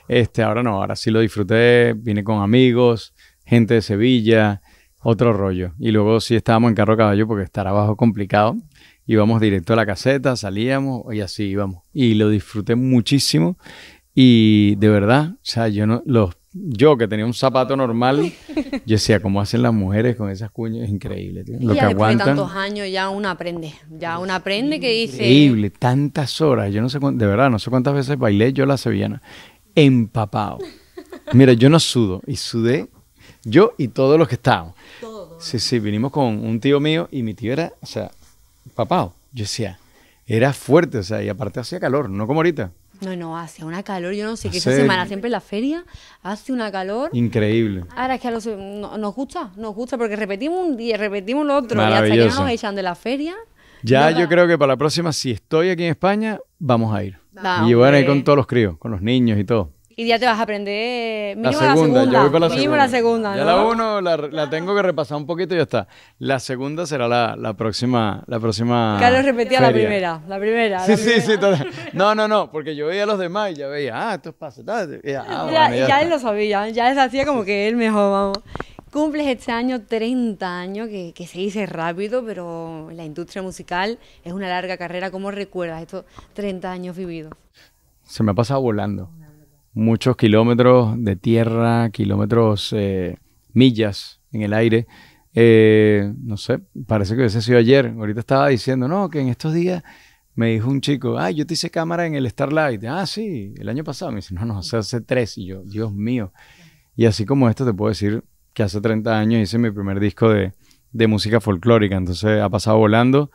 Este, ahora no, ahora sí lo disfruté, vine con amigos, gente de Sevilla, otro rollo. Y luego sí estábamos en carro caballo porque estar abajo complicado íbamos directo a la caseta, salíamos y así íbamos. Y lo disfruté muchísimo y de verdad, o sea, yo no, yo que tenía un zapato normal, yo decía, ¿cómo hacen las mujeres con esas cuñas? Es increíble, Lo ya que De tantos años ya uno aprende, ya uno aprende que dice... Increíble, tantas horas, yo no sé, de verdad, no sé cuántas veces bailé yo la sevillana, empapado. Mira, yo no sudo y sudé yo y todos los que estábamos. Sí, sí, vinimos con un tío mío y mi tío era, o sea, papá, Yo decía, era fuerte, o sea, y aparte hacía calor, no como ahorita. No, no, hacía una calor, yo no sé, que esa semana siempre en la feria hace una calor. Increíble. Ahora es que a los, nos gusta, nos gusta, porque repetimos un día, repetimos lo otro, y hasta que nos echan de la feria. Ya yo creo que para la próxima, si estoy aquí en España, vamos a ir. y bueno, ir con todos los críos, con los niños y todo y ya te vas a aprender mínimo la segunda. La yo voy para la segunda. la Ya la uno la, tengo que repasar un poquito y ya está. La segunda será la, próxima. La próxima Carlos repetía la primera. La primera. Sí, sí, sí. No, no, no. Porque yo veía a los demás y ya veía, ah, esto es ah, ya, él lo sabía. Ya él hacía como que él mejor, vamos. Cumples este año 30 años, que, que, se dice rápido, pero la industria musical es una larga carrera. ¿Cómo recuerdas estos 30 años vividos? Se me ha pasado volando muchos kilómetros de tierra, kilómetros, eh, millas en el aire. Eh, no sé, parece que hubiese sido ayer. Ahorita estaba diciendo, no, que en estos días me dijo un chico, ay, yo te hice cámara en el Starlight. Ah, sí, el año pasado. Me dice, no, no, hace, hace tres. Y yo, Dios mío. Y así como esto, te puedo decir que hace 30 años hice mi primer disco de, de música folclórica. Entonces ha pasado volando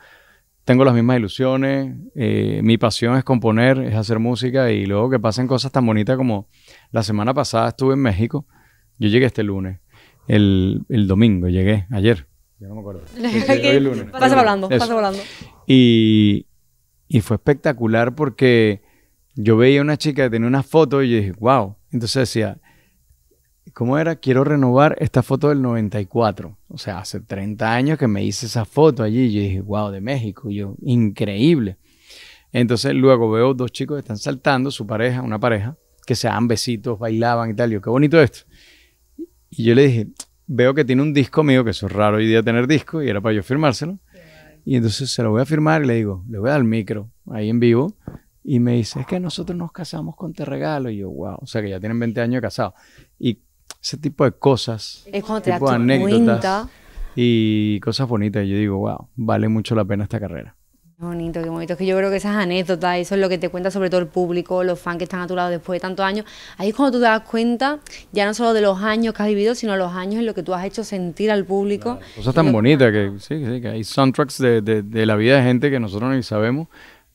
tengo las mismas ilusiones, eh, mi pasión es componer, es hacer música y luego que pasen cosas tan bonitas como la semana pasada estuve en México, yo llegué este lunes, el, el domingo llegué, ayer, ya no me acuerdo. Pasa volando, Y, fue espectacular porque yo veía una chica que tenía una foto y yo dije, wow, entonces decía, ¿Cómo era? Quiero renovar esta foto del 94. O sea, hace 30 años que me hice esa foto allí. Yo dije, wow, de México. Yo, increíble. Entonces luego veo dos chicos que están saltando, su pareja, una pareja, que se dan besitos, bailaban y tal. Yo, qué bonito esto. Y yo le dije, veo que tiene un disco mío, que eso es raro hoy día tener disco, y era para yo firmárselo. Y entonces se lo voy a firmar y le digo, le voy al micro ahí en vivo. Y me dice, es que nosotros nos casamos con Te Regalo. Y yo, wow, o sea que ya tienen 20 años casados. Y ese tipo de cosas, es tipo anécdotas y cosas bonitas. Y yo digo, wow, vale mucho la pena esta carrera. Qué bonito, qué bonito. Es que yo creo que esas anécdotas, eso es lo que te cuenta sobre todo el público, los fans que están a tu lado después de tantos años. Ahí es cuando tú te das cuenta, ya no solo de los años que has vivido, sino los años en lo que tú has hecho sentir al público. cosas tan bonitas que, sí, sí, que hay soundtracks de, de, la vida de gente que nosotros ni sabemos,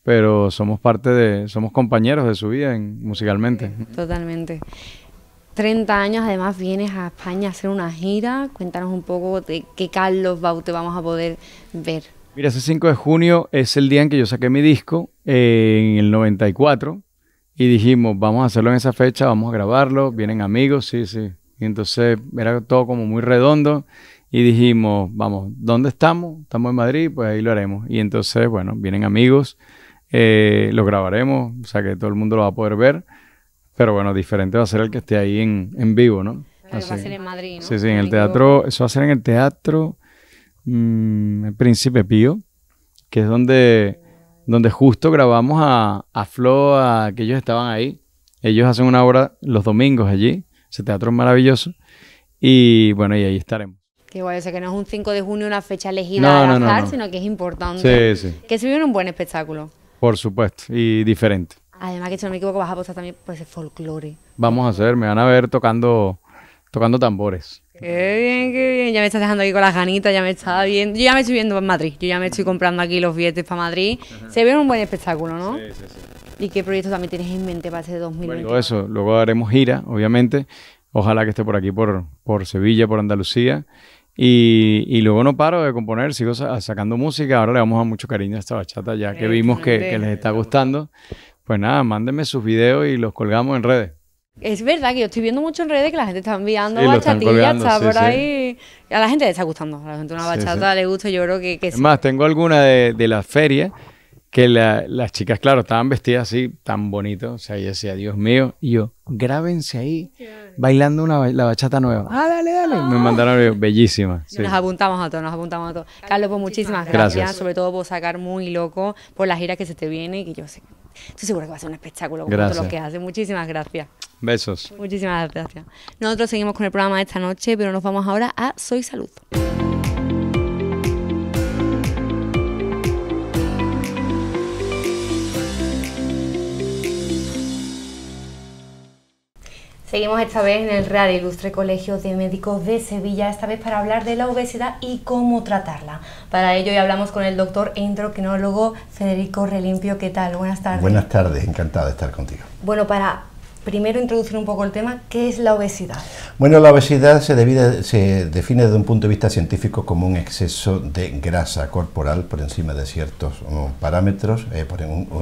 pero somos parte de, somos compañeros de su vida en, musicalmente. Totalmente. 30 años, además vienes a España a hacer una gira. Cuéntanos un poco de qué Carlos Baute vamos a poder ver. Mira, ese 5 de junio es el día en que yo saqué mi disco, eh, en el 94, y dijimos, vamos a hacerlo en esa fecha, vamos a grabarlo, vienen amigos, sí, sí. Y entonces era todo como muy redondo, y dijimos, vamos, ¿dónde estamos? Estamos en Madrid, pues ahí lo haremos. Y entonces, bueno, vienen amigos, eh, lo grabaremos, o sea que todo el mundo lo va a poder ver. Pero bueno, diferente va a ser el que esté ahí en, vivo, ¿no? va a ser en Madrid, Sí, sí, en el teatro, eso va a ser en el teatro mm, el Príncipe Pío, que es donde, donde justo grabamos a, a Flo, a que ellos estaban ahí. Ellos hacen una obra los domingos allí, ese teatro es maravilloso. Y bueno, y ahí estaremos. Que guay, o sea que no es un 5 de junio una fecha elegida no, sino que es importante. Que se vive un buen espectáculo. Por supuesto, y diferente. Además que si no me equivoco vas a apostar también por ese folclore. Vamos a hacer, me van a ver tocando tocando tambores. Qué bien, qué bien. Ya me estás dejando aquí con las ganitas, ya me estás viendo. Yo ya me estoy viendo en Madrid. Yo ya me estoy comprando aquí los billetes para Madrid. Se ve un buen espectáculo, ¿no? Sí, sí, sí. ¿Y qué proyectos también tienes en mente para ese 2020? Bueno, eso, luego haremos gira, obviamente. Ojalá que esté por aquí, por, por Sevilla, por Andalucía. Y, luego no paro de componer, sigo sacando música. Ahora le vamos a mucho cariño a esta bachata, ya que vimos que les está gustando. Pues nada, mándenme sus videos y los colgamos en redes. Es verdad que yo estoy viendo mucho en redes que la gente está enviando bachatillas, por ahí. A la gente le está gustando, a la gente una bachata le gusta, yo creo que, sí. Más, tengo alguna de, de las ferias que las chicas, claro, estaban vestidas así, tan bonito. O sea, yo decía, Dios mío. Y yo, grábense ahí bailando una, la bachata nueva. Ah, dale, dale. Me ah. mandaron bellísima. Nos apuntamos a todos, nos apuntamos a todo. Carlos, pues muchísimas gracias, sobre todo por sacar muy loco, por la gira que se te viene, y que yo sé Estoy segura que va a ser un espectáculo con todo lo que hace. Muchísimas gracias. Besos. Muchísimas gracias. Nosotros seguimos con el programa de esta noche, pero nos vamos ahora a Soy Salud. Seguimos esta vez en el Real Ilustre Colegio de Médicos de Sevilla, esta vez para hablar de la obesidad y cómo tratarla. Para ello hoy hablamos con el doctor endocrinólogo Federico Relimpio. ¿Qué tal? Buenas tardes. Buenas tardes, encantado de estar contigo. Bueno, para primero introducir un poco el tema, ¿qué es la obesidad? Bueno, la obesidad se, define desde un punto de vista científico como un exceso de grasa corporal por encima de ciertos um, parámetros eh,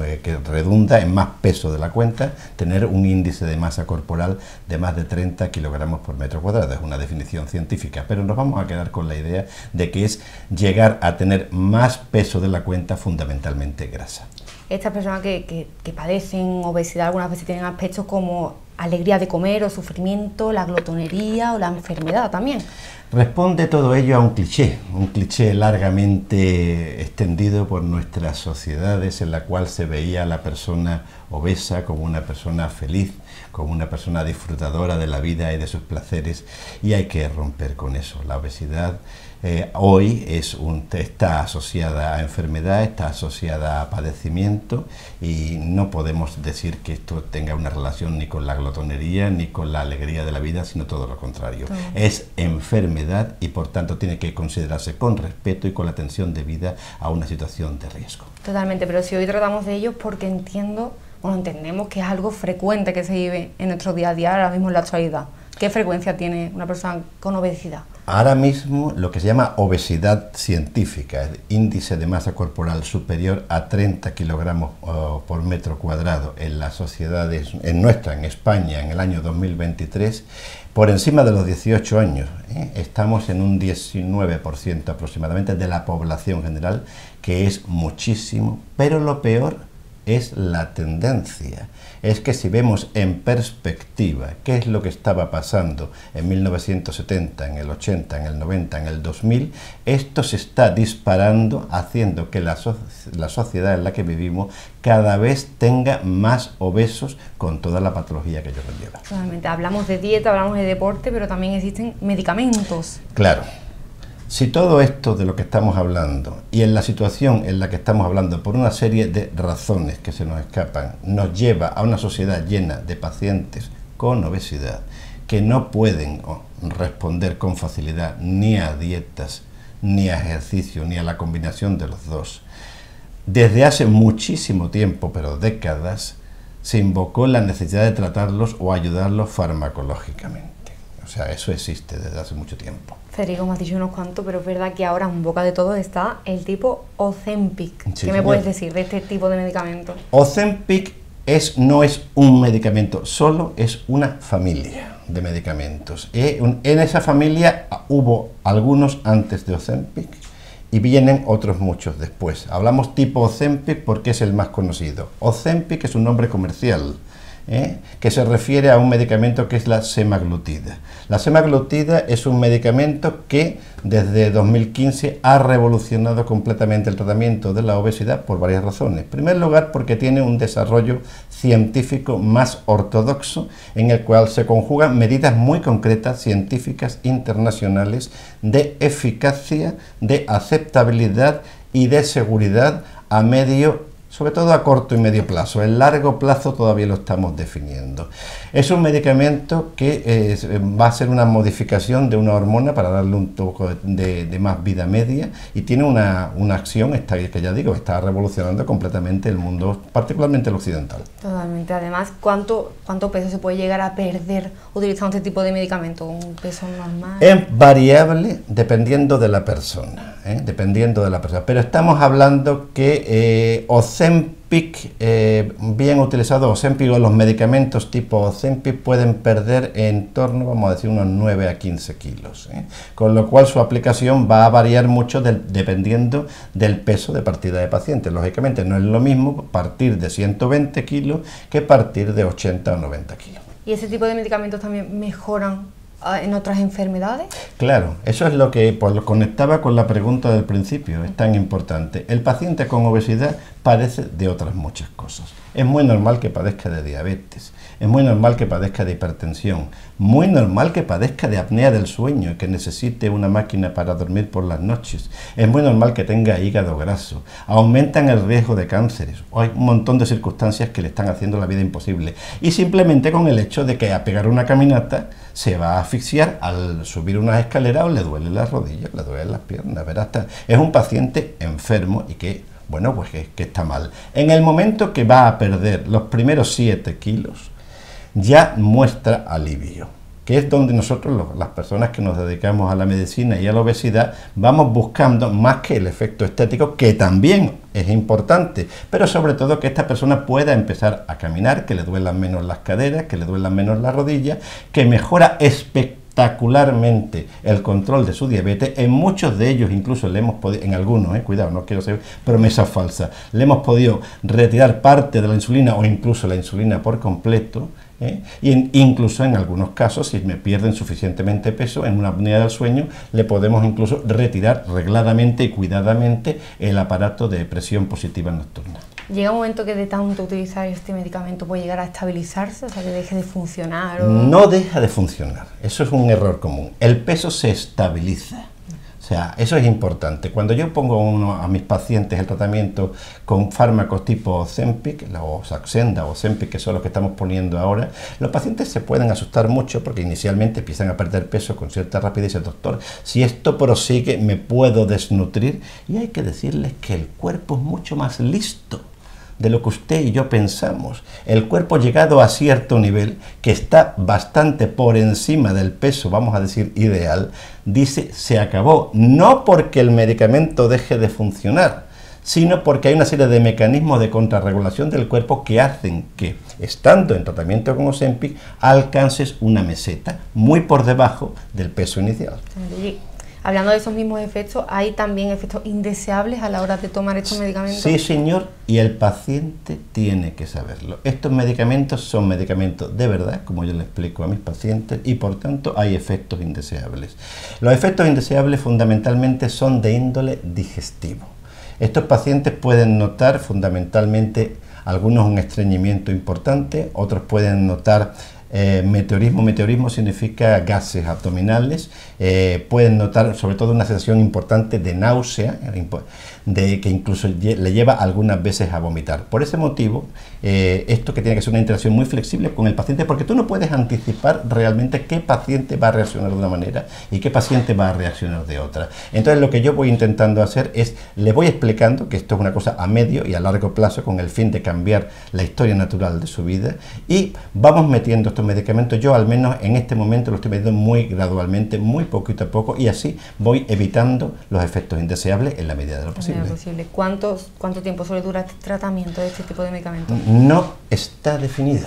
eh, que redunda en más peso de la cuenta, tener un índice de masa corporal de más de 30 kilogramos por metro cuadrado, es una definición científica, pero nos vamos a quedar con la idea de que es llegar a tener más peso de la cuenta fundamentalmente grasa estas personas que, que, padecen obesidad algunas veces tienen aspectos como alegría de comer o sufrimiento, la glotonería o la enfermedad también. Responde todo ello a un cliché, un cliché largamente extendido por nuestras sociedades en la cual se veía a la persona obesa como una persona feliz, como una persona disfrutadora de la vida y de sus placeres y hay que romper con eso. La obesidad eh, hoy es un, está asociada a enfermedad, está asociada a padecimiento y no podemos decir que esto tenga una relación ni con la glotonería ni con la alegría de la vida, sino todo lo contrario. Es enfermedad y por tanto tiene que considerarse con respeto y con la atención debida a una situación de riesgo. Totalmente, pero si hoy tratamos de ello porque entiendo, bueno, entendemos que es algo frecuente que se vive en nuestro día a día, ahora mismo en la actualidad. ¿Qué frecuencia tiene una persona con obesidad? ahora mismo lo que se llama obesidad científica, el índice de masa corporal superior a 30 kilogramos por metro cuadrado en las sociedades, en nuestra, en España, en el año 2023, por encima de los 18 años. ¿eh? Estamos en un 19% aproximadamente de la población general, que es muchísimo, pero lo peor es la tendencia. Es que si vemos en perspectiva qué es lo que estaba pasando en 1970, en el 80, en el 90, en el 2000, esto se está disparando haciendo que la, sociedad en la que vivimos cada vez tenga más obesos con toda la patología que ello conlleva. Hablamos de dieta, hablamos de deporte, pero también existen medicamentos. Claro. Si todo esto de lo que estamos hablando y en la situación en la que estamos hablando por una serie de razones que se nos escapan nos lleva a una sociedad llena de pacientes con obesidad que no pueden oh, responder con facilidad ni a dietas, ni a ejercicio, ni a la combinación de los dos, desde hace muchísimo tiempo, pero décadas, se invocó la necesidad de tratarlos o ayudarlos farmacológicamente. O sea, eso existe desde hace mucho tiempo. Federico me has dicho unos cuantos, pero es verdad que ahora en boca de todos está el tipo Ozempic. ¿Qué me puedes decir de este tipo de medicamento? Ozempic es, no es un medicamento solo, es una familia de medicamentos. Eh, en esa familia hubo algunos antes de Ozempic y vienen otros muchos después. Hablamos tipo Ozempic porque es el más conocido. Ozempic es un nombre comercial ¿eh? que se refiere a un medicamento que es la semaglutida. La semaglutida es un medicamento que desde 2015 ha revolucionado completamente el tratamiento de la obesidad por varias razones. En primer lugar, porque tiene un desarrollo científico más ortodoxo en el cual se conjugan medidas muy concretas, científicas, internacionales, de eficacia, de aceptabilidad y de seguridad a medio sobre todo a corto y medio plazo. El largo plazo todavía lo estamos definiendo. Es un medicamento que eh, va a ser una modificación de una hormona para darle un poco de, más vida media y tiene una, una acción esta, que ya digo, está revolucionando completamente el mundo, particularmente el occidental. Totalmente. Además, ¿cuánto, cuánto peso se puede llegar a perder utilizando este tipo de medicamento? ¿Un peso normal? Es variable dependiendo de la persona. ¿eh? dependiendo de la persona. Pero estamos hablando que eh, Ozempic, eh, bien utilizado Ozempic o los medicamentos tipo Ozempic pueden perder en torno, vamos a decir, unos 9 a 15 kilos. ¿eh? Con lo cual su aplicación va a variar mucho dependiendo del peso de partida de paciente. Lógicamente no es lo mismo partir de 120 kilos que partir de 80 o 90 kilos. ¿Y ese tipo de medicamentos también mejoran Ah, en otras enfermedades? Claro, eso es lo que conectaba con la pregunta del principio, es tan importante. El paciente con obesidad padece de otras muchas cosas. Es muy normal que padezca de diabetes, es muy normal que padezca de hipertensión, muy normal que padezca de apnea del sueño y que necesite una máquina para dormir por las noches, es muy normal que tenga hígado graso, aumentan el riesgo de cánceres, hay un montón de circunstancias que le están haciendo la vida imposible. Y simplemente con el hecho de que a pegar una caminata se va a asfixiar al subir unas escaleras o le duele las rodillas, le duelen las piernas. Verás, es un paciente enfermo y que, bueno, pues que, que está mal. En el momento que va a perder los primeros 7 kilos, ya muestra alivio que es donde nosotros, las personas que nos dedicamos a la medicina y a la obesidad, vamos buscando más que el efecto estético, que también es importante, pero sobre todo que esta persona pueda empezar a caminar, que le duelan menos las caderas, que le duelan menos las rodillas, que mejora espectacularmente el control de su diabetes. En muchos de ellos, incluso le hemos podido, en algunos, eh, cuidado, no quiero ser promesa falsa, le hemos podido retirar parte de la insulina o incluso la insulina por completo ¿eh? Y incluso en algunos casos, si me pierden suficientemente peso en una apnea del sueño, le podemos incluso retirar regladamente y cuidadamente el aparato de presión positiva nocturna. ¿Llega un momento que de tanto utilizar este medicamento puede llegar a estabilizarse, o sea, que deje de funcionar? No deja de funcionar, eso es un error común. El peso se estabiliza o sea, eso es importante. Cuando yo pongo a, uno, a mis pacientes el tratamiento con fármacos tipo Zempic, o Saxenda o Zempic, que son los que estamos poniendo ahora, los pacientes se pueden asustar mucho porque inicialmente empiezan a perder peso con cierta rapidez. El doctor, si esto prosigue, me puedo desnutrir. Y hay que decirles que el cuerpo es mucho más listo de lo que usted y yo pensamos. El cuerpo llegado a cierto nivel, que está bastante por encima del peso, vamos a decir, ideal, dice se acabó. No porque el medicamento deje de funcionar, sino porque hay una serie de mecanismos de contrarregulación del cuerpo que hacen que, estando en tratamiento con Osempic, alcances una meseta muy por debajo del peso inicial hablando de esos mismos efectos, ¿hay también efectos indeseables a la hora de tomar estos medicamentos? Sí, señor, y el paciente tiene que saberlo. Estos medicamentos son medicamentos de verdad, como yo le explico a mis pacientes, y por tanto hay efectos indeseables. Los efectos indeseables fundamentalmente son de índole digestivo. Estos pacientes pueden notar fundamentalmente algunos un estreñimiento importante, otros pueden notar eh, meteorismo. Meteorismo significa gases abdominales eh, pueden notar sobre todo una sensación importante de náusea, de que incluso le lleva algunas veces a vomitar. Por ese motivo, eh, esto que tiene que ser una interacción muy flexible con el paciente, porque tú no puedes anticipar realmente qué paciente va a reaccionar de una manera y qué paciente va a reaccionar de otra. Entonces lo que yo voy intentando hacer es, le voy explicando que esto es una cosa a medio y a largo plazo con el fin de cambiar la historia natural de su vida y vamos metiendo estos medicamentos, yo al menos en este momento los estoy metiendo muy gradualmente, muy poquito a poco y así voy evitando los efectos indeseables en la medida de lo posible. ¿Cuánto tiempo suele durar este tratamiento de este tipo de medicamentos? No está definido.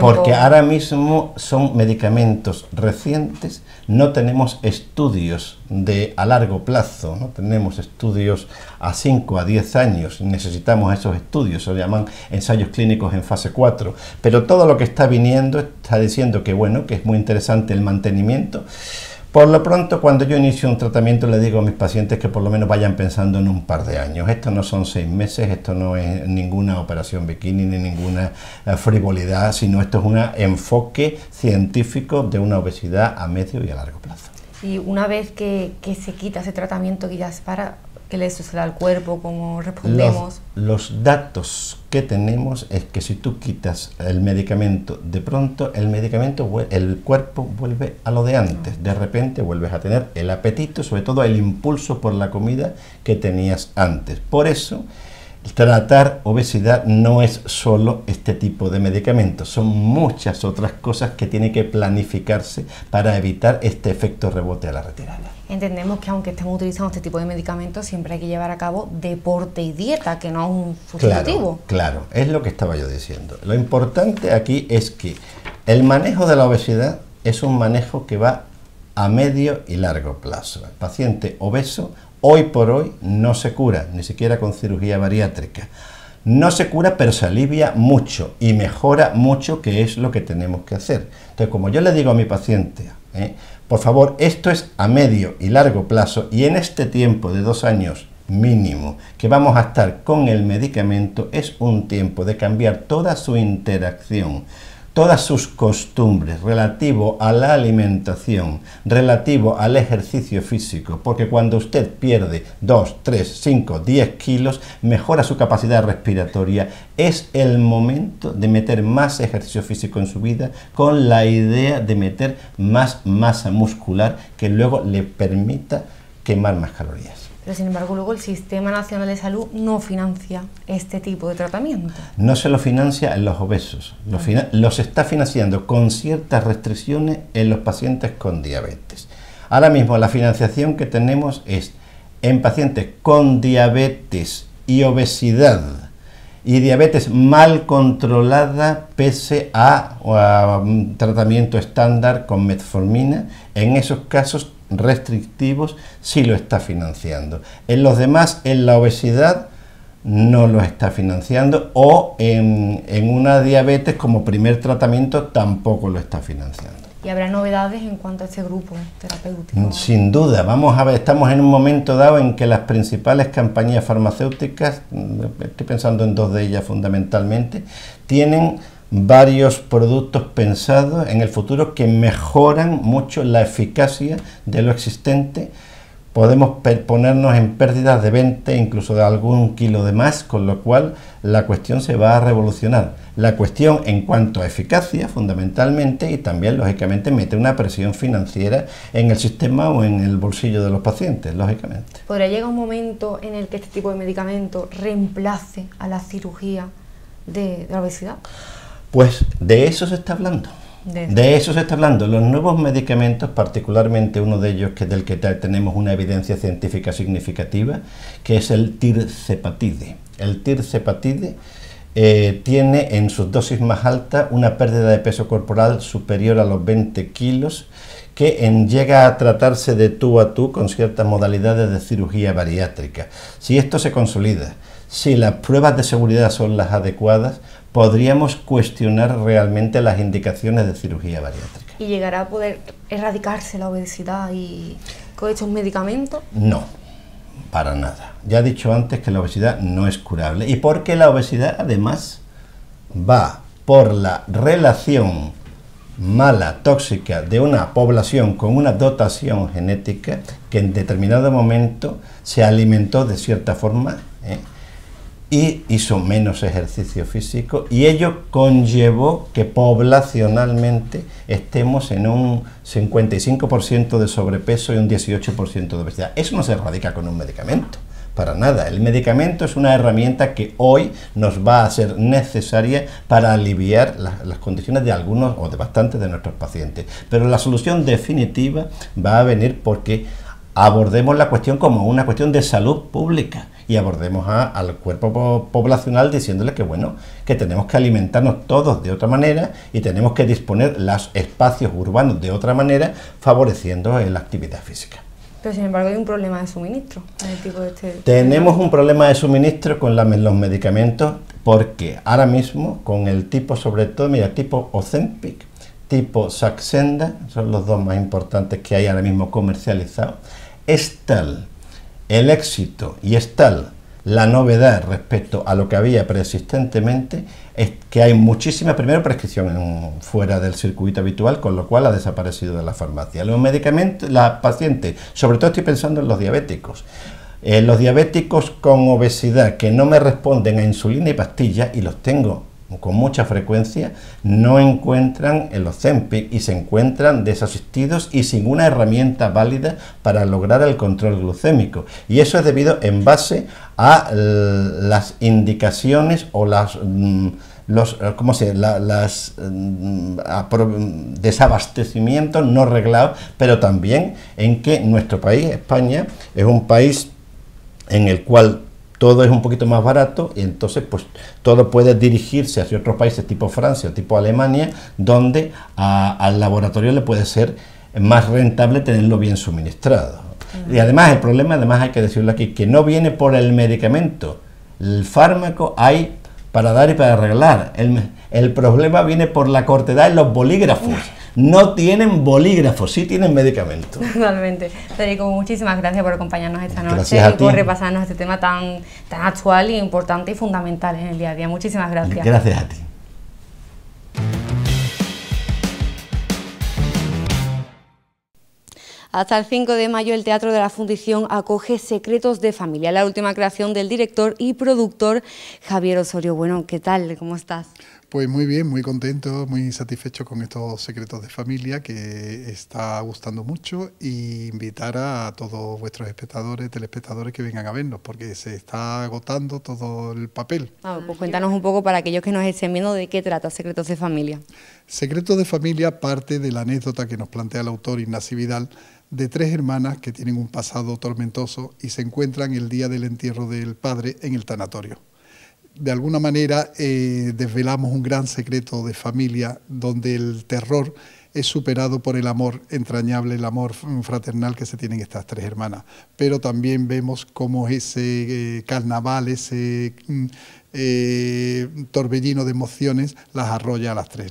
Porque ahora mismo son medicamentos recientes, no tenemos estudios de a largo plazo, no tenemos estudios a 5 a 10 años, necesitamos esos estudios, se llaman ensayos clínicos en fase 4, pero todo lo que está viniendo está diciendo que bueno, que es muy interesante el mantenimiento por lo pronto, cuando yo inicio un tratamiento, le digo a mis pacientes que por lo menos vayan pensando en un par de años. Esto no son seis meses, esto no es ninguna operación bikini ni ninguna eh, frivolidad, sino esto es un enfoque científico de una obesidad a medio y a largo plazo. Y una vez que, se quita ese tratamiento que ya para qué le sucede al cuerpo, cómo respondemos. Los, datos que tenemos es que si tú quitas el medicamento, de pronto el medicamento, el cuerpo vuelve a lo de antes. De repente vuelves a tener el apetito, sobre todo el impulso por la comida que tenías antes. Por eso tratar obesidad no es solo este tipo de medicamentos, son muchas otras cosas que tiene que planificarse para evitar este efecto rebote a la retirada. Entendemos que aunque estemos utilizando este tipo de medicamentos, siempre hay que llevar a cabo deporte y dieta, que no es un sustitutivo. Claro, claro, es lo que estaba yo diciendo. Lo importante aquí es que el manejo de la obesidad es un manejo que va a medio y largo plazo. El paciente obeso Hoy por hoy no se cura, ni siquiera con cirugía bariátrica. No se cura, pero se alivia mucho y mejora mucho, que es lo que tenemos que hacer. Entonces, como yo le digo a mi paciente, ¿eh? por favor, esto es a medio y largo plazo y en este tiempo de dos años mínimo que vamos a estar con el medicamento es un tiempo de cambiar toda su interacción todas sus costumbres relativo a la alimentación, relativo al ejercicio físico, porque cuando usted pierde 2, 3, 5, 10 kilos, mejora su capacidad respiratoria, es el momento de meter más ejercicio físico en su vida con la idea de meter más masa muscular que luego le permita quemar más calorías pero sin embargo luego el Sistema Nacional de Salud no financia este tipo de tratamiento. No se lo financia en los obesos, ah. los, está financiando con ciertas restricciones en los pacientes con diabetes. Ahora mismo la financiación que tenemos es en pacientes con diabetes y obesidad y diabetes mal controlada pese a, a, mm, tratamiento estándar con metformina, en esos casos restrictivos sí lo está financiando. En los demás, en la obesidad, no lo está financiando o en, una diabetes como primer tratamiento tampoco lo está financiando. ¿Y habrá novedades en cuanto a este grupo terapéutico? Mm, sin duda, vamos a ver, estamos en un momento dado en que las principales compañías farmacéuticas, mm, estoy pensando en dos de ellas fundamentalmente, tienen varios productos pensados en el futuro que mejoran mucho la eficacia de lo existente. Podemos ponernos en pérdidas de 20, incluso de algún kilo de más, con lo cual la cuestión se va a revolucionar. La cuestión en cuanto a eficacia, fundamentalmente, y también, lógicamente, mete una presión financiera en el sistema o en el bolsillo de los pacientes, lógicamente. ¿Podría llegar un momento en el que este tipo de medicamento reemplace a la cirugía de, la obesidad? Pues de eso se está hablando. De... eso se está hablando. Los nuevos medicamentos, particularmente uno de ellos que del que tenemos una evidencia científica significativa, que es el tircepatide. El tircepatide eh, tiene en sus dosis más altas una pérdida de peso corporal superior a los 20 kilos, que en, llega a tratarse de tú a tú con ciertas modalidades de cirugía bariátrica. Si esto se consolida, si las pruebas de seguridad son las adecuadas, podríamos cuestionar realmente las indicaciones de cirugía bariátrica. ¿Y llegará a poder erradicarse la obesidad y con estos medicamentos? No, para nada. Ya he dicho antes que la obesidad no es curable y porque la obesidad además va por la relación mala, tóxica de una población con una dotación genética que en determinado momento se alimentó de cierta forma. ¿eh? y hizo menos ejercicio físico y ello conllevó que poblacionalmente estemos en un 55% de sobrepeso y un 18% de obesidad. Eso no se erradica con un medicamento, para nada. El medicamento es una herramienta que hoy nos va a ser necesaria para aliviar las, las condiciones de algunos o de bastantes de nuestros pacientes. Pero la solución definitiva va a venir porque abordemos la cuestión como una cuestión de salud pública y abordemos al cuerpo poblacional diciéndole que bueno, que tenemos que alimentarnos todos de otra manera y tenemos que disponer los espacios urbanos de otra manera, favoreciendo la actividad física. Pero sin embargo hay un problema de suministro. Este tenemos un problema de suministro con los medicamentos porque ahora mismo con el tipo, sobre todo, mira, tipo Ozempic, tipo Saxenda, son los dos más importantes que hay ahora mismo comercializados es tal el éxito y es tal la novedad respecto a lo que había preexistentemente es que hay muchísima, primero, prescripción fuera del circuito habitual, con lo cual ha desaparecido de la farmacia. Los medicamentos, las pacientes, sobre todo estoy pensando en los diabéticos, eh, los diabéticos con obesidad que no me responden a insulina y pastilla y los tengo con mucha frecuencia no encuentran el OCEMPIC y se encuentran desasistidos y sin una herramienta válida para lograr el control glucémico. Y eso es debido en base a las indicaciones o las... Mm, los, eh, se las mm, desabastecimientos no reglados, pero también en que nuestro país, España, es un país en el cual todo es un poquito más barato y entonces pues todo puede dirigirse hacia otros países tipo Francia, o tipo Alemania, donde al laboratorio le puede ser más rentable tenerlo bien suministrado. Y además el problema, además hay que decirlo aquí, que no viene por el medicamento. El fármaco hay para dar y para arreglar. El, problema viene por la cortedad en los bolígrafos no tienen bolígrafos, sí tienen medicamentos. Totalmente. Federico, muchísimas gracias por acompañarnos esta noche y por repasarnos este tema tan, tan actual y importante y fundamental en el día a día. Muchísimas gracias. Gracias a ti. Hasta el 5 de mayo el Teatro de la Fundición acoge Secretos de Familia, la última creación del director y productor Javier Osorio. Bueno, ¿qué tal? ¿Cómo estás? Pues muy bien, muy contento, muy satisfecho con estos secretos de familia que está gustando mucho y invitar a todos vuestros espectadores, telespectadores que vengan a vernos porque se está agotando todo el papel. Ah, pues ah, cuéntanos un poco para aquellos que nos estén viendo de qué trata Secretos de Familia. Secretos de Familia parte de la anécdota que nos plantea el autor Ignacio Vidal de tres hermanas que tienen un pasado tormentoso y se encuentran el día del entierro del padre en el tanatorio de alguna manera eh, desvelamos un gran secreto de familia donde el terror es superado por el amor entrañable, el amor fraternal que se tienen estas tres hermanas. Pero también vemos cómo ese eh, carnaval, ese mm, eh, torbellino de emociones las arrolla a las tres.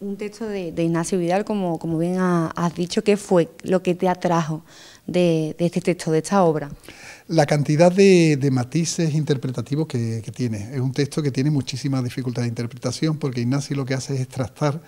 Un texto de, Ignacio Vidal, como, como bien has dicho, ¿qué fue lo que te atrajo de este texto, de esta obra? la cantidad de, matices interpretativos que, tiene. Es un texto que tiene muchísima dificultad de interpretación porque Ignacio lo que hace es extractar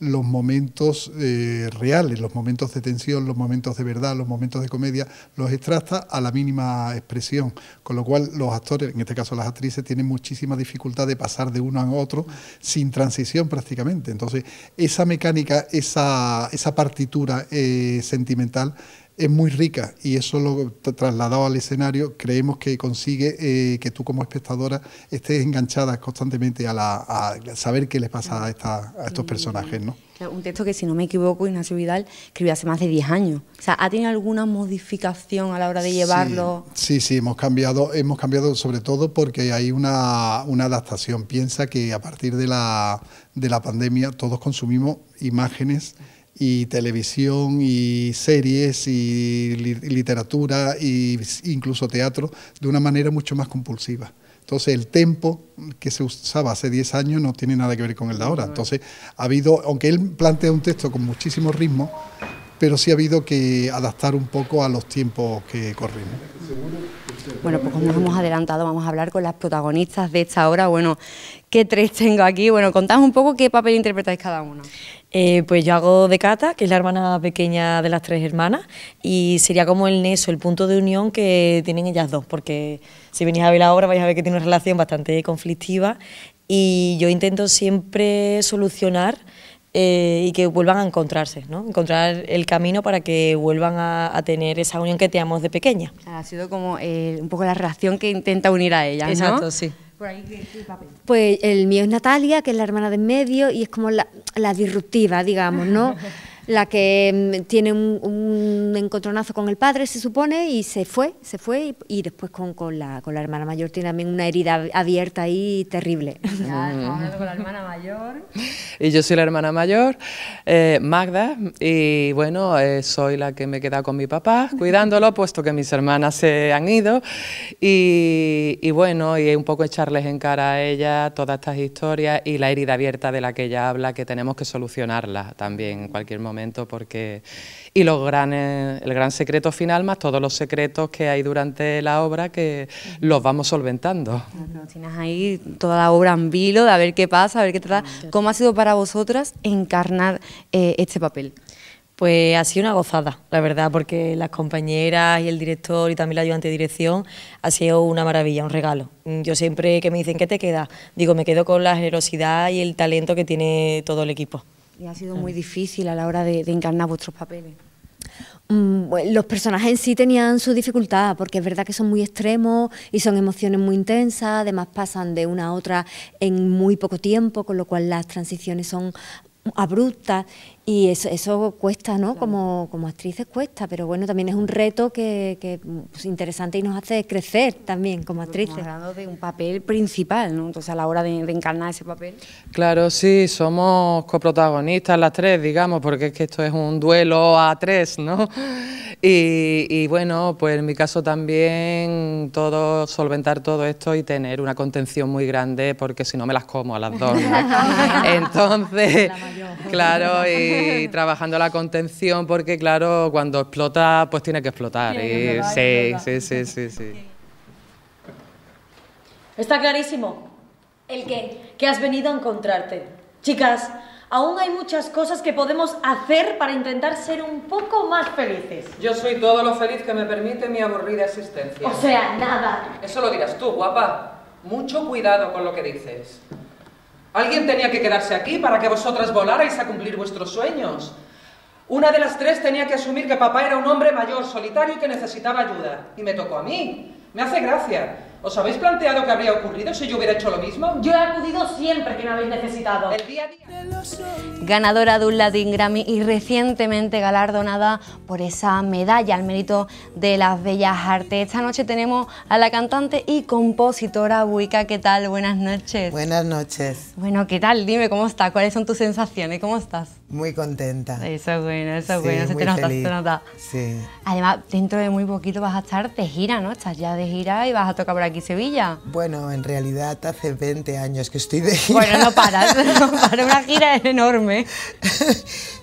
los momentos eh, reales, los momentos de tensión, los momentos de verdad, los momentos de comedia, los extracta a la mínima expresión, con lo cual los actores, en este caso las actrices, tienen muchísima dificultad de pasar de uno a otro sin transición prácticamente. Entonces, esa mecánica, esa, partitura eh, sentimental es muy rica y eso lo trasladado al escenario creemos que consigue eh, que tú como espectadora estés enganchada constantemente a, la, saber qué les pasa a, estos mm. personajes. ¿no? Un texto que si no me equivoco Ignacio Vidal escribió hace más de 10 años. O sea, ¿ha tenido alguna modificación a la hora de llevarlo? Sí, sí, hemos cambiado, hemos cambiado sobre todo porque hay una, adaptación. Piensa que a partir de la, de la pandemia todos consumimos imágenes y televisión y series y literatura e incluso teatro de una manera mucho más compulsiva. Entonces el tempo que se usaba hace 10 años no tiene nada que ver con el de ahora. Entonces ha habido, aunque él plantea un texto con muchísimo ritmo, pero sí ha habido que adaptar un poco a los tiempos que corrimos". Bueno, pues como nos hemos adelantado, vamos a hablar con las protagonistas de esta obra. Bueno, qué tres tengo aquí. Bueno, contad un poco qué papel interpretáis cada una. Eh, pues yo hago de Cata, que es la hermana pequeña de las tres hermanas, y sería como el nexo, el punto de unión que tienen ellas dos, porque si venís a ver la obra vais a ver que tiene una relación bastante conflictiva y yo intento siempre solucionar eh, y que vuelvan a encontrarse, ¿no? encontrar el camino para que vuelvan a, tener esa unión que teníamos de pequeña. Ha sido como eh, un poco la relación que intenta unir a ellas. Exacto, sí. Pues el mío es Natalia, que es la hermana de medio, y es como la, la disruptiva, digamos, ¿no? la que mm, tiene un, encontronazo con el padre, se supone, y se fue, se fue, y, después con, con, la, con la hermana mayor tiene también una herida abierta ahí terrible. con la hermana mayor. Y yo soy la hermana mayor, eh, Magda, y bueno, eh, soy la que me queda con mi papá, cuidándolo, puesto que mis hermanas se han ido, y, y bueno, y un poco echarles en cara a ella todas estas historias y la herida abierta de la que ella habla, que tenemos que solucionarla también en cualquier momento momento porque y los grandes, el gran secreto final más todos los secretos que hay durante la obra que los vamos solventando. tienes ahí toda la obra en vilo de a ver qué pasa, a ver qué trata. Ah, ¿Cómo ha sido para vosotras encarnar eh, este papel? Pues ha sido una gozada, la verdad, porque las compañeras y el director y también la ayudante de dirección ha sido una maravilla, un regalo. Yo siempre que me dicen, ¿qué te queda? Digo, me quedo con la generosidad y el talento que tiene todo el equipo. Y ha sido muy difícil a la hora de, encarnar vuestros papeles. Mm, pues, los personajes en sí tenían su dificultad, porque es verdad que son muy extremos y son emociones muy intensas, además pasan de una a otra en muy poco tiempo, con lo cual las transiciones son ...abrupta... y eso, cuesta, ¿no? Como, como actrices cuesta, pero bueno, también es un reto que, es interesante y nos hace crecer también como actrices. hablando de un papel principal, ¿no? Entonces a la hora de, encarnar ese papel. Claro, sí, somos coprotagonistas las tres, digamos, porque es que esto es un duelo a tres, ¿no? Y, bueno, pues en mi caso también todo, solventar todo esto y tener una contención muy grande porque si no me las como a las dos. Entonces, claro, y trabajando la contención porque claro, cuando explota pues tiene que explotar. sí, sí, sí, sí, sí. Está clarísimo el qué, que has venido a encontrarte. Chicas, aún hay muchas cosas que podemos hacer para intentar ser un poco más felices. Yo soy todo lo feliz que me permite mi aburrida existencia. O sea, nada. Eso lo dirás tú, guapa. Mucho cuidado con lo que dices. Alguien tenía que quedarse aquí para que vosotras volarais a cumplir vuestros sueños. Una de las tres tenía que asumir que papá era un hombre mayor, solitario y que necesitaba ayuda. Y me tocó a mí. Me hace gracia. ¿Os habéis planteado qué habría ocurrido si yo hubiera hecho lo mismo? Yo he acudido siempre que me habéis necesitado. El día Ganadora de un Latin Grammy y recientemente galardonada por esa medalla al mérito de las bellas artes. Esta noche tenemos a la cantante y compositora Buica. ¿Qué tal? Buenas noches. Buenas noches. Bueno, ¿qué tal? Dime cómo estás, cuáles son tus sensaciones, cómo estás. Muy contenta. Eso es bueno, eso es bueno, se te nota, feliz. nota. Sí. Además, dentro de muy poquito vas a estar de gira, ¿no? Estás ya de gira y vas a tocar por aquí Sevilla? Bueno, en realidad hace 20 años que estoy de gira. Bueno, no paras, para una gira enorme.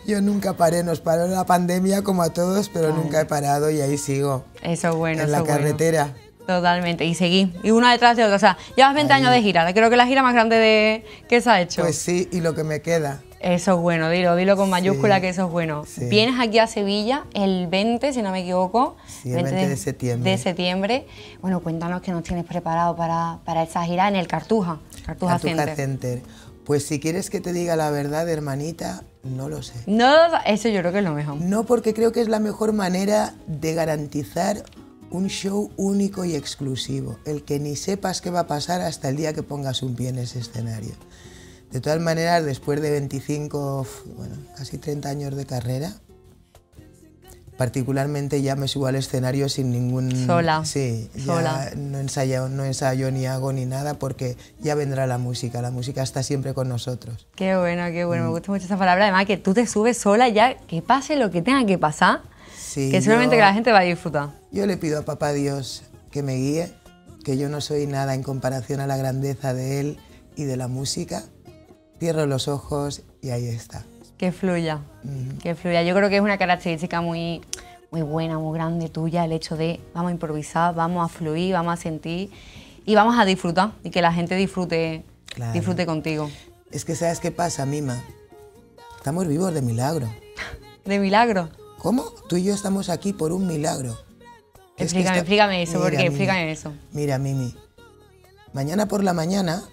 Yo nunca paré, nos paró la pandemia como a todos, pero nunca he parado y ahí sigo. Eso bueno. En la carretera. Totalmente, y seguí, y una detrás de otra. O sea, llevas 20 años de gira, creo que la gira más grande de que se ha hecho. Pues sí, y lo que me queda. Eso es bueno, dilo, dilo con mayúscula que eso es bueno. Vienes aquí a Sevilla el 20, si no me equivoco. el 20, de, septiembre. de, septiembre. Bueno, cuéntanos qué nos tienes preparado para, para esa gira en el Cartuja, Cartuja, Center. Center. Pues si quieres que te diga la verdad, hermanita, no lo sé. No, eso yo creo que es lo mejor. No, porque creo que es la mejor manera de garantizar un show único y exclusivo, el que ni sepas qué va a pasar hasta el día que pongas un pie en ese escenario. De todas maneras, después de 25, bueno, casi 30 años de carrera, particularmente ya me subo al escenario sin ningún... Sola. Sí, Sola. No, ensayo, ni hago ni nada porque ya vendrá la música, la música está siempre con nosotros. Qué bueno, qué bueno, me mm. gusta mucho esa palabra, además que tú te subes sola ya, que pase lo que tenga que pasar, sí, que seguramente que la gente va a disfrutar. Yo le pido a papá Dios que me guíe, que yo no soy nada en comparación a la grandeza de él y de la música cierro los ojos y ahí está. Que fluya, que fluya. Yo creo que es una característica muy, muy buena, muy grande tuya, el hecho de vamos a improvisar, vamos a fluir, vamos a sentir y vamos a disfrutar y que la gente disfrute, disfrute contigo. Es que sabes qué pasa, Mima. Estamos vivos de milagro. ¿De milagro? ¿Cómo? Tú y yo estamos aquí por un milagro. Explícame, explícame eso, porque explícame eso. Mira, Mimi, mañana por la mañana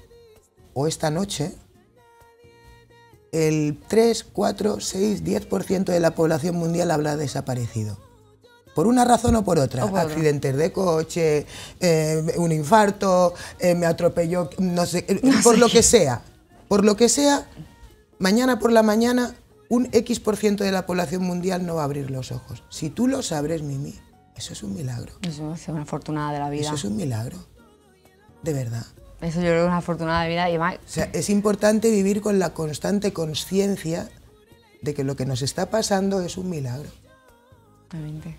o esta noche el 3, 4, 6, 10% de la población mundial habrá desaparecido. Por una razón o por otra. Accidentes de coche, eh, un infarto, eh, me atropelló, no sé, eh, por lo que sea. Por lo que sea, mañana por la mañana un X% de la población mundial no va a abrir los ojos. Si tú los abres, Mimi, eso es un milagro. Eso es una fortuna de la vida. Eso es un milagro. De verdad. Eso yo creo que es una afortunada de vida y además... O sea, es importante vivir con la constante conciencia de que lo que nos está pasando es un milagro. Exactamente.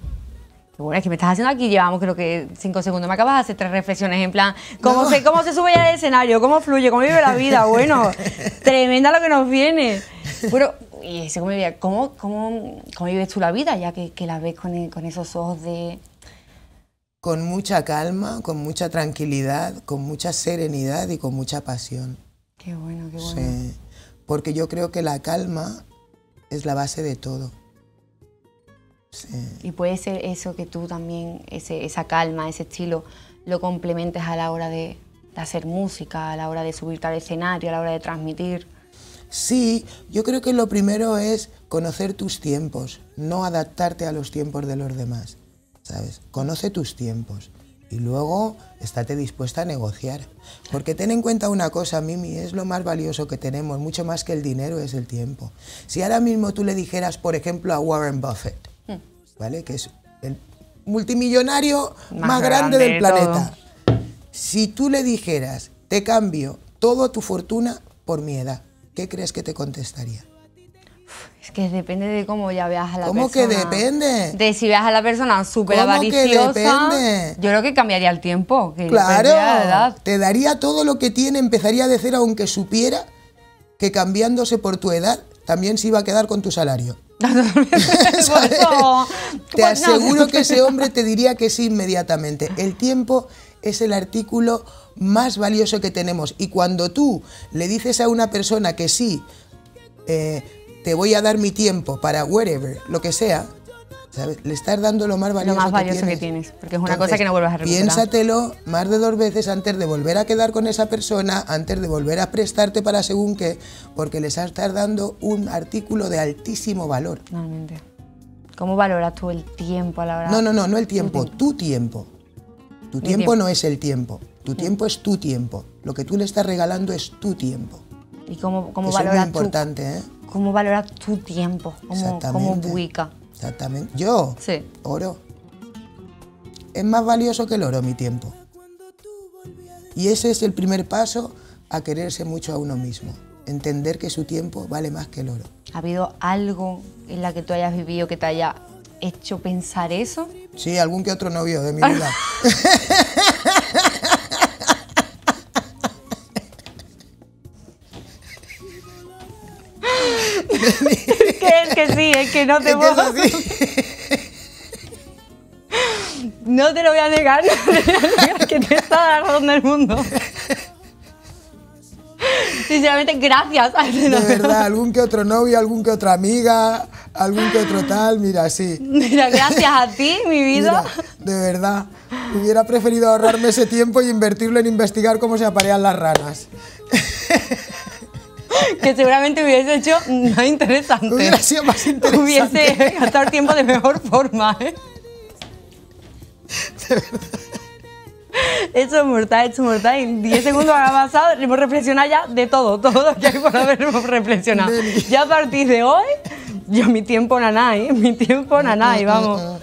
Bueno, es que me estás haciendo aquí, llevamos creo que cinco segundos. Me acabas de hacer tres reflexiones en plan, ¿cómo, se, cómo se sube ya el escenario? ¿Cómo fluye? ¿Cómo vive la vida? Bueno, tremenda lo que nos viene. Bueno, y ese, ¿cómo, ¿cómo, cómo, cómo vives tú la vida ya que, la ves con esos ojos de con mucha calma, con mucha tranquilidad, con mucha serenidad y con mucha pasión. Qué bueno, qué bueno. porque yo creo que la calma es la base de todo. Y puede ser eso que tú también, esa calma, ese estilo, lo complementes a la hora de, de hacer música, a la hora de subirte al escenario, a la hora de transmitir. Sí, yo creo que lo primero es conocer tus tiempos, no adaptarte a los tiempos de los demás. Conoce tus tiempos y luego estate dispuesta a negociar. Porque ten en cuenta una cosa, Mimi, es lo más valioso que tenemos, mucho más que el dinero es el tiempo. Si ahora mismo tú le dijeras, por ejemplo, a Warren Buffett, hmm. ¿vale? Que es el multimillonario más, grande, del planeta. Si tú le dijeras, te cambio toda tu fortuna por mi edad, ¿qué crees que te contestaría? Es que depende de cómo ya veas a la persona. ¿Cómo que depende? De si veas a la persona súper avariciosa. Que depende? Yo creo que cambiaría el tiempo. claro. Te daría todo lo que tiene, empezaría a decir, aunque supiera que cambiándose por tu edad también se iba a quedar con tu salario. te pues aseguro que ese hombre te diría que sí inmediatamente. El tiempo es el artículo más valioso que tenemos. Y cuando tú le dices a una persona que sí, eh, te voy a dar mi tiempo para whatever, lo que sea, ¿sabes? Le estás dando lo más valioso, que, tienes. Porque es una cosa que no vuelvas a recuperar. Piénsatelo más de dos veces antes de volver a quedar con esa persona, antes de volver a prestarte para según qué, porque le estás dando un artículo de altísimo valor. Realmente. ¿Cómo valoras tú el tiempo a la hora? No, no, no, no el tiempo, tu tiempo. Tu tiempo, no es el tiempo, tu tiempo es tu tiempo. Lo que tú le estás regalando es tu tiempo. ¿Y cómo, cómo Eso es muy importante, ¿eh? cómo valoras tu tiempo cómo como buica. Exactamente. Yo, oro. Es más valioso que el oro mi tiempo. Y ese es el primer paso a quererse mucho a uno mismo. Entender que su tiempo vale más que el oro. ¿Ha habido algo en la que tú hayas vivido que te haya hecho pensar eso? Sí, algún que otro novio de mi vida. es que sí, es que no te puedo... No te lo voy a negar, no que te está dando razón mundo. Sinceramente, gracias. de verdad, algún que otro novio, algún que otra amiga, algún que otro tal, mira, sí. Mira, gracias a ti, mi vida. de verdad, hubiera preferido ahorrarme ese tiempo y invertirlo en investigar cómo se aparean las ranas. que seguramente hubiese hecho más interesante. Hubiera sido Hubiese gastado tiempo de mejor forma. ¿eh? De verdad. Eso es mortal, eso es mortal. 10 segundos ha pasado, hemos reflexionado ya de todo, todo lo que hay por haber reflexionado. Ya a partir de hoy, yo mi tiempo ¿eh? mi tiempo nada, vamos.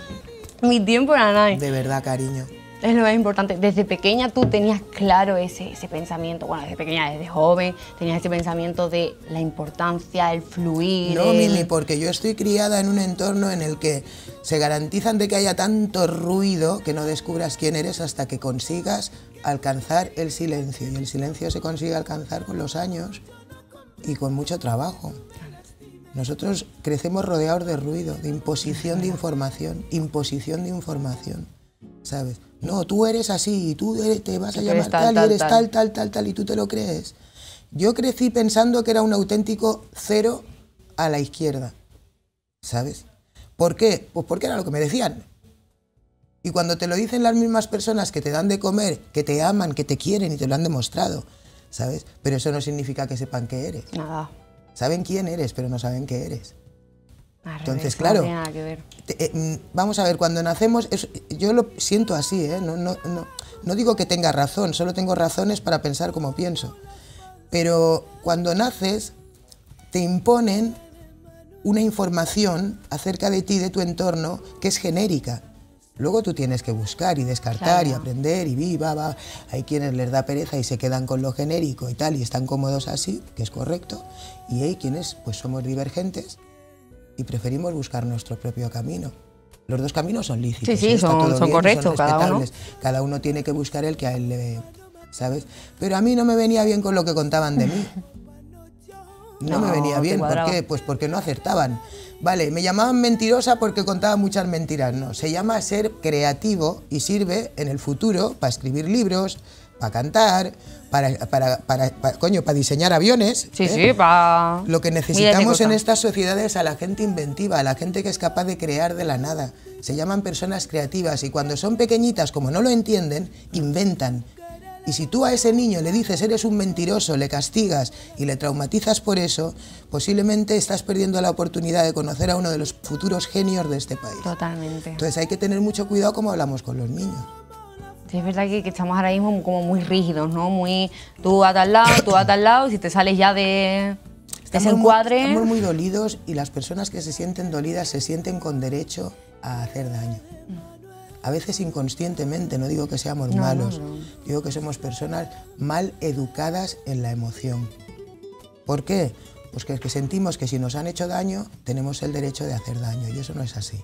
Mi tiempo nada. De verdad, cariño. Es lo más importante. Desde pequeña tú tenías claro ese, pensamiento, bueno, desde pequeña, desde joven, tenías ese pensamiento de la importancia, el fluir. No, Mimi, porque yo estoy criada en un entorno en el que se garantizan de que haya tanto ruido que no descubras quién eres hasta que consigas alcanzar el silencio. Y el silencio se consigue alcanzar con los años y con mucho trabajo. Nosotros crecemos rodeados de ruido, de imposición de información, imposición de información, ¿sabes? No, tú eres así, tú eres, te vas a llamar tal, y eres tal, tal, tal, tal, y tú te lo crees. Yo crecí pensando que era un auténtico cero a la izquierda, ¿sabes? ¿Por qué? Pues porque era lo que me decían. Y cuando te lo dicen las mismas personas que te dan de comer, que te aman, que te quieren y te lo han demostrado, ¿sabes? Pero eso no significa que sepan qué eres. Nada. Saben quién eres, pero no saben qué eres. Entonces, claro, vamos a ver, cuando nacemos, yo lo siento así, ¿eh? no, digo que tenga razón, solo tengo razones para pensar como pienso. Pero cuando naces, te imponen una información acerca de ti, de tu entorno, que es genérica. Luego tú tienes que buscar y descartar y aprender y viva, va. Hay quienes les da pereza y se quedan con lo genérico y tal y están cómodos así, que es correcto. Y hay quienes pues somos divergentes y preferimos buscar nuestro propio camino. Los dos caminos son lícitos. Sí, sí, ¿eh? son, correctos, cada uno. Cada uno tiene que buscar el que a él le... ¿Sabes? Pero a mí no me venía bien con lo que contaban de mí. No, me venía bien. ¿Por qué? Pues porque no acertaban. Vale, me llamaban mentirosa porque contaba muchas mentiras. No, se llama ser creativo y sirve en el futuro para escribir libros, para cantar, para, para, diseñar aviones. ¿eh? Lo que necesitamos en estas sociedades es a la gente inventiva, a la gente que es capaz de crear de la nada. Se llaman personas creativas y cuando son pequeñitas, como no lo entienden, inventan. Y si tú a ese niño le dices eres un mentiroso, le castigas y le traumatizas por eso, posiblemente estás perdiendo la oportunidad de conocer a uno de los futuros genios de este país. Totalmente. Entonces hay que tener mucho cuidado como hablamos con los niños es verdad que, estamos ahora mismo como muy rígidos, ¿no? Muy, tú a tal lado, tú a tal lado, y si te sales ya de, de ese encuadre... Muy, muy dolidos y las personas que se sienten dolidas se sienten con derecho a hacer daño. A veces inconscientemente, no digo que seamos malos, digo que somos personas mal educadas en la emoción. ¿Por qué? pues que, que, sentimos que si nos han hecho daño, tenemos el derecho de hacer daño, y eso no es así.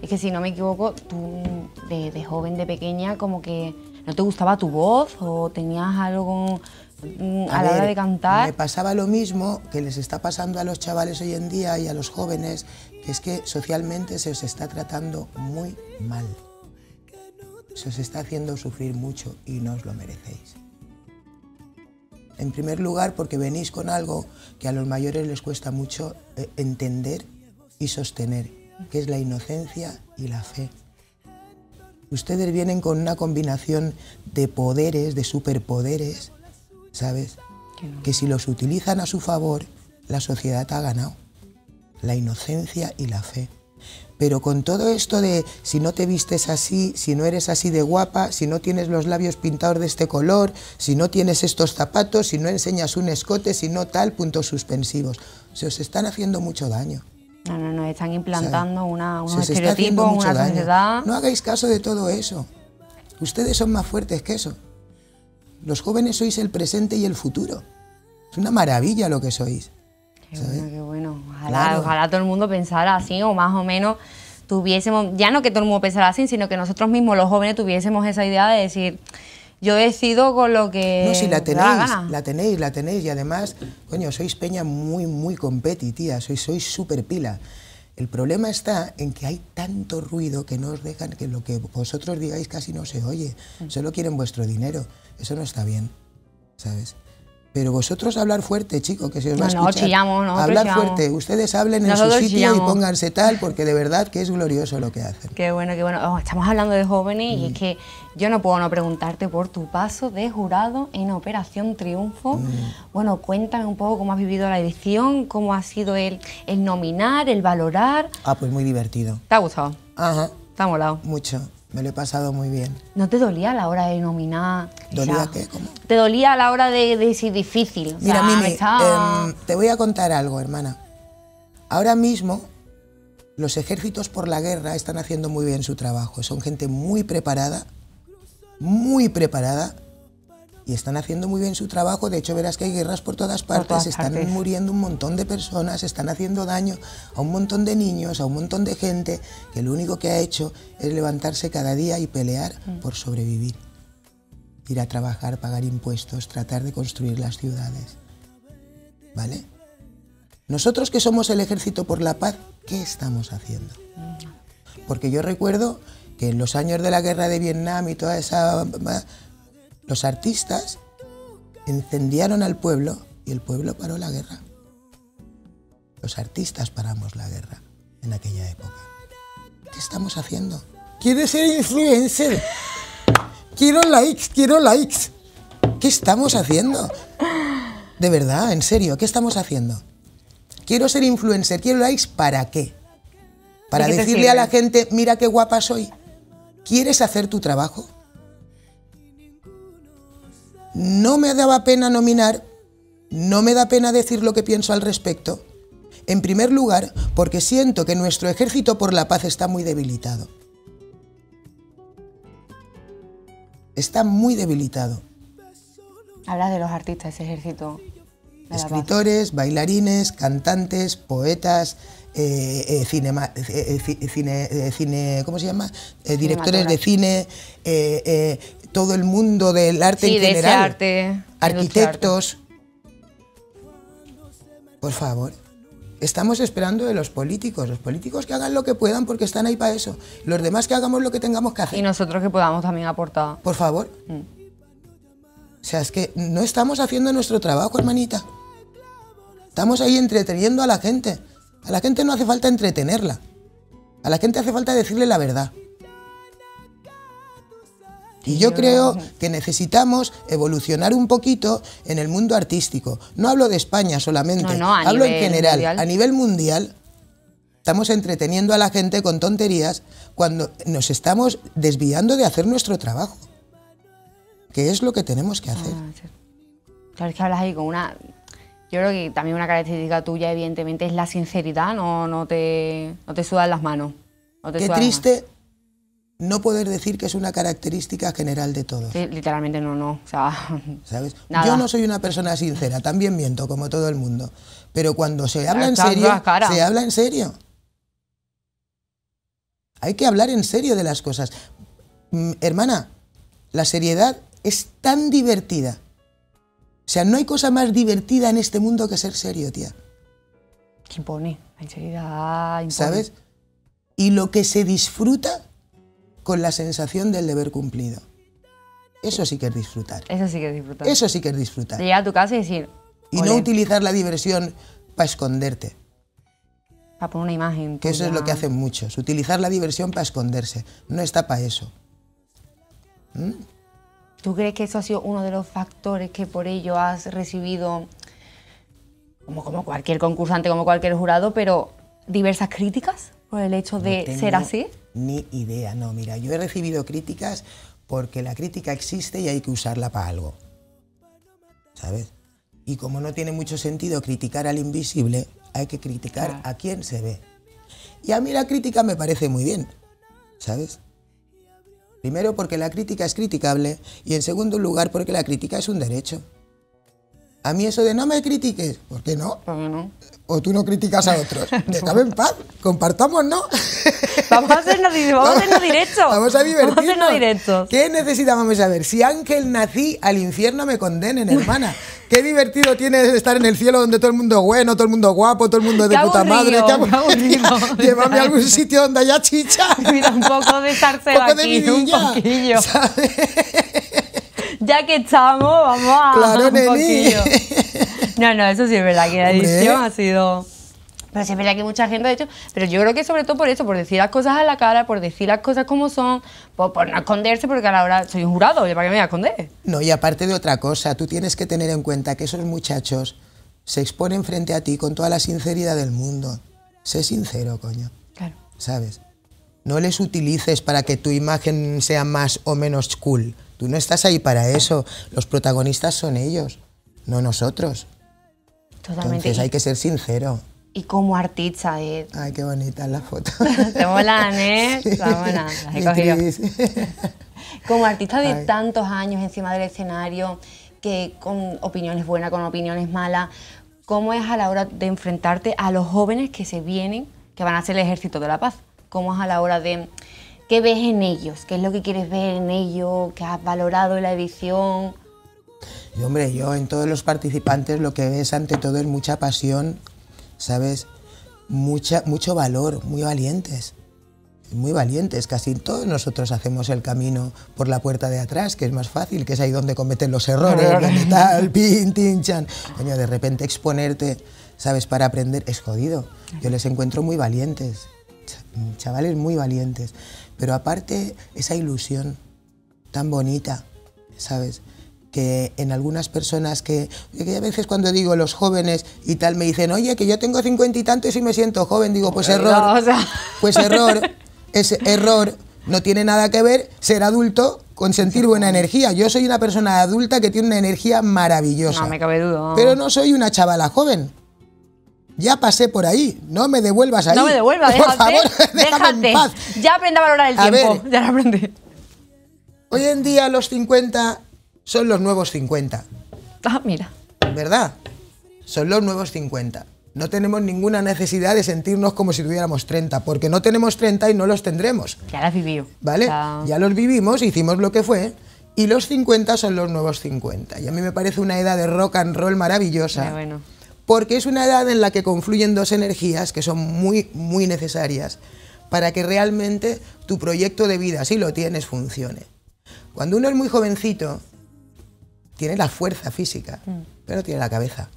es que si no me equivoco, tú de, joven, de pequeña, como que no te gustaba tu voz o tenías algo mm, a, la hora de cantar. Me pasaba lo mismo que les está pasando a los chavales hoy en día y a los jóvenes, que es que socialmente se os está tratando muy mal. Se os está haciendo sufrir mucho y no os lo merecéis. En primer lugar, porque venís con algo que a los mayores les cuesta mucho eh, entender y sostener, que es la inocencia y la fe. Ustedes vienen con una combinación de poderes, de superpoderes, ¿sabes? Que si los utilizan a su favor, la sociedad ha ganado. La inocencia y la fe. Pero con todo esto de si no te vistes así, si no eres así de guapa, si no tienes los labios pintados de este color, si no tienes estos zapatos, si no enseñas un escote, si no tal, puntos suspensivos. Se os están haciendo mucho daño. No, no, no, están implantando una, una No hagáis caso de todo eso. Ustedes son más fuertes que eso. Los jóvenes sois el presente y el futuro. Es una maravilla lo que sois. Qué bueno, qué bueno. Ojalá, todo el mundo pensara así o más o menos tuviésemos, ya no que todo el mundo pensara así, sino que nosotros mismos los jóvenes tuviésemos esa idea de decir, yo decido con lo que... No, si la tenéis, la, tenéis, la tenéis y además, coño, sois peña muy, muy competitiva, sois sois súper pila. El problema está en que hay tanto ruido que no os dejan que lo que vosotros digáis casi no se oye. Mm. Solo quieren vuestro dinero. Eso no está bien, ¿sabes? Pero vosotros hablar fuerte, chicos, que se os va a escuchar. No, chillamos, Hablar fuerte, ustedes hablen en su sitio y pónganse tal, porque de verdad que es glorioso lo que hacen. Qué bueno, qué bueno. Oh, estamos hablando de jóvenes y es mm. que yo no puedo no preguntarte por tu paso de jurado en Operación Triunfo. Mm. Bueno, cuéntame un poco cómo has vivido la edición, cómo ha sido el, el nominar, el valorar. Ah, pues muy divertido. ¿Te ha gustado? Ajá. ¿Te ha molado? Mucho me lo he pasado muy bien. ¿No te dolía a la hora de nominar? ¿Dolía qué? ¿Te dolía a la hora de, decir difícil? Mira, Mimi, em, te voy a contar algo, hermana. Ahora mismo los ejércitos por la guerra están haciendo muy bien su trabajo. Son gente muy preparada, muy preparada, y están haciendo muy bien su trabajo. De hecho, verás que hay guerras por todas partes, están muriendo un montón de personas, están haciendo daño a un montón de niños, a un montón de gente, que lo único que ha hecho es levantarse cada día y pelear mm. por sobrevivir. Ir a trabajar, pagar impuestos, tratar de construir las ciudades. ¿Vale? Nosotros que somos el Ejército por la Paz, ¿qué estamos haciendo? Mm. Porque yo recuerdo que en los años de la guerra de Vietnam y toda esa los artistas encendieron al pueblo y el pueblo paró la guerra. Los artistas paramos la guerra en aquella época. ¿Qué estamos haciendo? Quiero ser influencer. Quiero likes, quiero likes. ¿Qué estamos haciendo? De verdad, en serio, ¿qué estamos haciendo? Quiero ser influencer, quiero likes, ¿para qué? ¿Para decirle a la gente, mira qué guapa soy? ¿Quieres hacer tu trabajo? no me daba pena nominar, no me da pena decir lo que pienso al respecto. En primer lugar, porque siento que nuestro ejército por la paz está muy debilitado. Está muy debilitado. Habla de los artistas, ese ejército. Escritores, bailarines, cantantes, poetas, eh, eh, eh, cine, cine, ¿cómo se llama? directores de cine, todo el mundo del arte en general. arte, arquitectos. Por favor. Estamos esperando de los políticos, los políticos que hagan lo que puedan porque están ahí para eso. Los demás que hagamos lo que tengamos que hacer. Y nosotros que podamos también aportar. Por favor. Mm. O sea, es que no estamos haciendo nuestro trabajo, hermanita. Estamos ahí entreteniendo a la gente. A la gente no hace falta entretenerla. A la gente hace falta decirle la verdad. Y yo creo que necesitamos evolucionar un poquito en el mundo artístico. No hablo de España solamente, hablo en general. A nivel mundial estamos entreteniendo a la gente con tonterías cuando nos estamos desviando de hacer nuestro trabajo, que es lo que tenemos que hacer. Ah, claro, es que hablas ahí con una... Yo creo que también una característica tuya, evidentemente, es la sinceridad, no, no, te, no te sudan las manos. Qué triste no poder decir que es una característica general de todos. literalmente no, no. O ¿Sabes? Yo no soy una persona sincera, también miento, como todo el mundo. Pero cuando se habla en serio, se habla en serio. Hay que hablar en serio de las cosas. Mm, hermana, la seriedad es tan divertida. O sea, no hay cosa más divertida en este mundo que ser serio, tía. impone, la seriedad impone. ¿Sabes? Y lo que se disfruta con la sensación del deber cumplido. Eso sí que es disfrutar. Eso sí que es disfrutar. Eso sí que es disfrutar. Llegar a tu casa y decir... Y no utilizar la diversión para esconderte. Para poner una imagen. Que eso es lo que hacen muchos, utilizar la diversión para esconderse. No está para eso. ¿Mm? ¿Tú crees que eso ha sido uno de los factores que por ello has recibido, como, cualquier concursante, como cualquier jurado, pero diversas críticas por el hecho de ser así? ni idea. No, mira, yo he recibido críticas porque la crítica existe y hay que usarla para algo. ¿Sabes? Y como no tiene mucho sentido criticar al invisible, hay que criticar a quien se ve. Y a mí la crítica me parece muy bien, ¿sabes? Primero porque la crítica es criticable y en segundo lugar porque la crítica es un derecho. A mí eso de no me critiques, ¿por qué no? O tú no criticas a otros. Déjame en paz, compartamos, ¿no? vamos a hacernos, no directos. directo. Vamos a divertirnos. Vamos a hacernos directos. ¿Qué necesitábamos saber? Si Ángel nací, al infierno me condenen, hermana. Qué divertido tiene estar en el cielo donde todo el mundo es bueno, todo el mundo es guapo, todo el mundo es de puta madre. Qué Llévame a algún sitio donde haya chicha. Mira, un poco de estarse aquí, un poquillo. ¿sabes? ya que estamos, vamos a. Claro, un No, no, eso sí es verdad que la edición ha sido. Pero sí es verdad que mucha gente ha hecho. Pero yo creo que sobre todo por eso, por decir las cosas a la cara, por decir las cosas como son, por, no esconderse, porque a la hora soy un jurado, ¿para qué me voy a esconder? No, y aparte de otra cosa, tú tienes que tener en cuenta que esos muchachos se exponen frente a ti con toda la sinceridad del mundo. Sé sincero, coño. Claro. ¿Sabes? No les utilices para que tu imagen sea más o menos cool. Tú no estás ahí para ah. eso. Los protagonistas son ellos, no nosotros. Totalmente. Entonces hay que ser sincero. Y como artista, eh. Ay, qué bonita la foto. Te molan, ¿eh? como artista de tantos años encima del escenario, que con opiniones buenas, con opiniones malas, ¿cómo es a la hora de enfrentarte a los jóvenes que se vienen, que van a ser el ejército de la paz? ¿Cómo es a la hora de ¿Qué ves en ellos? ¿Qué es lo que quieres ver en ellos? ¿Qué has valorado en la edición? Y hombre, yo en todos los participantes lo que ves ante todo es mucha pasión, ¿sabes? Mucha, mucho valor, muy valientes. Muy valientes, casi todos nosotros hacemos el camino por la puerta de atrás, que es más fácil, que es ahí donde cometen los errores, donde tal, pin, tin, chan. de repente exponerte, ¿sabes? Para aprender es jodido. Yo les encuentro muy valientes, chavales muy valientes. Pero aparte, esa ilusión tan bonita, ¿sabes? Que en algunas personas que, a veces cuando digo los jóvenes y tal me dicen, oye, que yo tengo cincuenta y tantos y me siento joven, digo, pues error, pues error, ese error no tiene nada que ver ser adulto con sentir buena energía. Yo soy una persona adulta que tiene una energía maravillosa. No me cabe duda. Pero no soy una chavala joven. Ya pasé por ahí, no me devuelvas ahí. No me devuelvas, por déjate, favor, déjame en paz. Ya aprendí a valorar el tiempo, ya aprendí. Hoy en día los 50 son los nuevos 50. Ah, mira. ¿Verdad? Son los nuevos 50. No tenemos ninguna necesidad de sentirnos como si tuviéramos 30, porque no tenemos 30 y no los tendremos. Ya las vivió. ¿Vale? Ya. los vivimos, hicimos lo que fue, y los 50 son los nuevos 50. Y a mí me parece una edad de rock and roll maravillosa. Pero bueno porque es una edad en la que confluyen dos energías que son muy, muy necesarias para que realmente tu proyecto de vida, si lo tienes, funcione. Cuando uno es muy jovencito, tiene la fuerza física, mm. pero no tiene la cabeza.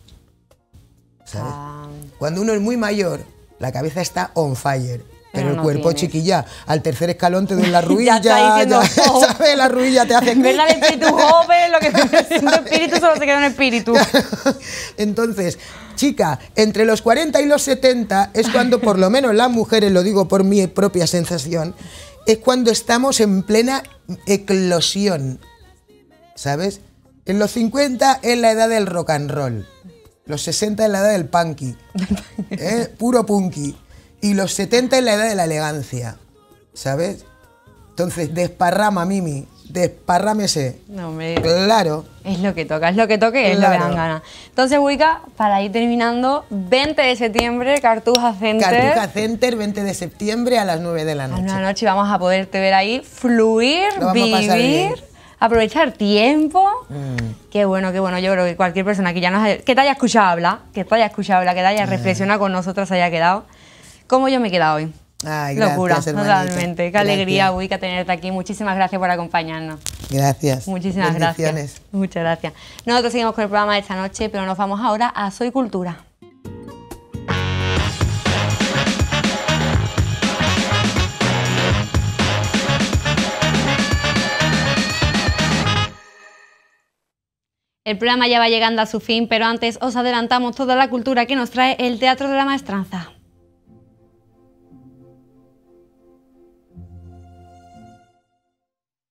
Ah. Cuando uno es muy mayor, la cabeza está on fire pero, el cuerpo chiquilla. Al tercer escalón te doy la ruilla, ya, oh". La ruilla te hace... la el espíritu joven? Lo que espíritu solo se queda en espíritu. Entonces, chica, entre los 40 y los 70 es cuando, por lo menos las mujeres, lo digo por mi propia sensación, es cuando estamos en plena eclosión, ¿sabes? En los 50 es la edad del rock and roll, los 60 es la edad del punky, ¿eh? puro punky. Y los 70 es la edad de la elegancia, ¿sabes? Entonces, desparrama, Mimi, desparrámese. No me... Claro. Es lo que toca, es lo que toque, es lo que dan ganas. Entonces, Wicca, para ir terminando, 20 de septiembre, Cartuja Center. Cartuja Center, 20 de septiembre a las 9 de la noche. A la noche vamos a poderte ver ahí, fluir, vivir aprovechar tiempo. Mm. Qué bueno, qué bueno. Yo creo que cualquier persona que ya nos haya, que te haya escuchado hablar, que te haya escuchado hablar, que te haya mm. reflexionado con nosotros haya quedado cómo yo me he quedado hoy. Ay, Locura, totalmente. Qué alegría, Wicca, tenerte aquí. Muchísimas gracias por acompañarnos. Gracias. Muchísimas gracias. Muchas gracias. Nosotros seguimos con el programa de esta noche, pero nos vamos ahora a Soy Cultura. El programa ya va llegando a su fin, pero antes os adelantamos toda la cultura que nos trae el Teatro de la Maestranza.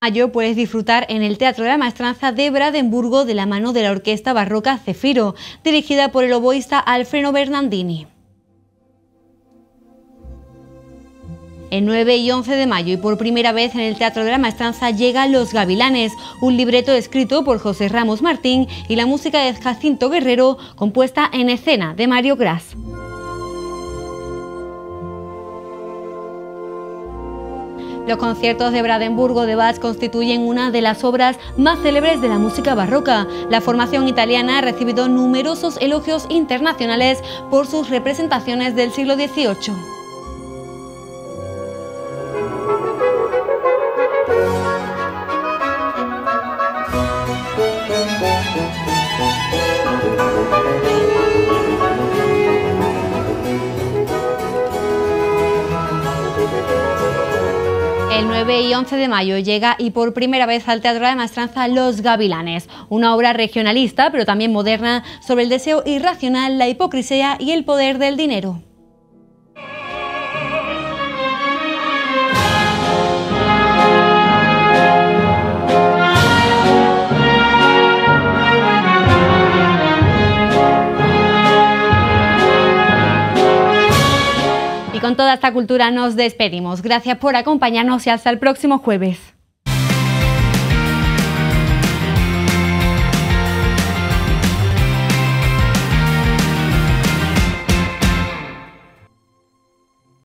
mayo puedes disfrutar en el Teatro de la Maestranza de Brandenburgo de la mano de la Orquesta Barroca Cefiro, dirigida por el oboísta Alfredo Bernardini. El 9 y 11 de mayo y por primera vez en el Teatro de la Maestranza llega Los Gavilanes, un libreto escrito por José Ramos Martín y la música de Jacinto Guerrero, compuesta en escena de Mario Gras. Los conciertos de Brandenburgo de Bach constituyen una de las obras más célebres de la música barroca. La formación italiana ha recibido numerosos elogios internacionales por sus representaciones del siglo XVIII. El 9 y 11 de mayo llega y por primera vez al Teatro de Mastranza Los Gavilanes, una obra regionalista pero también moderna sobre el deseo irracional, la hipocresía y el poder del dinero. Con toda esta cultura nos despedimos. Gracias por acompañarnos y hasta el próximo jueves.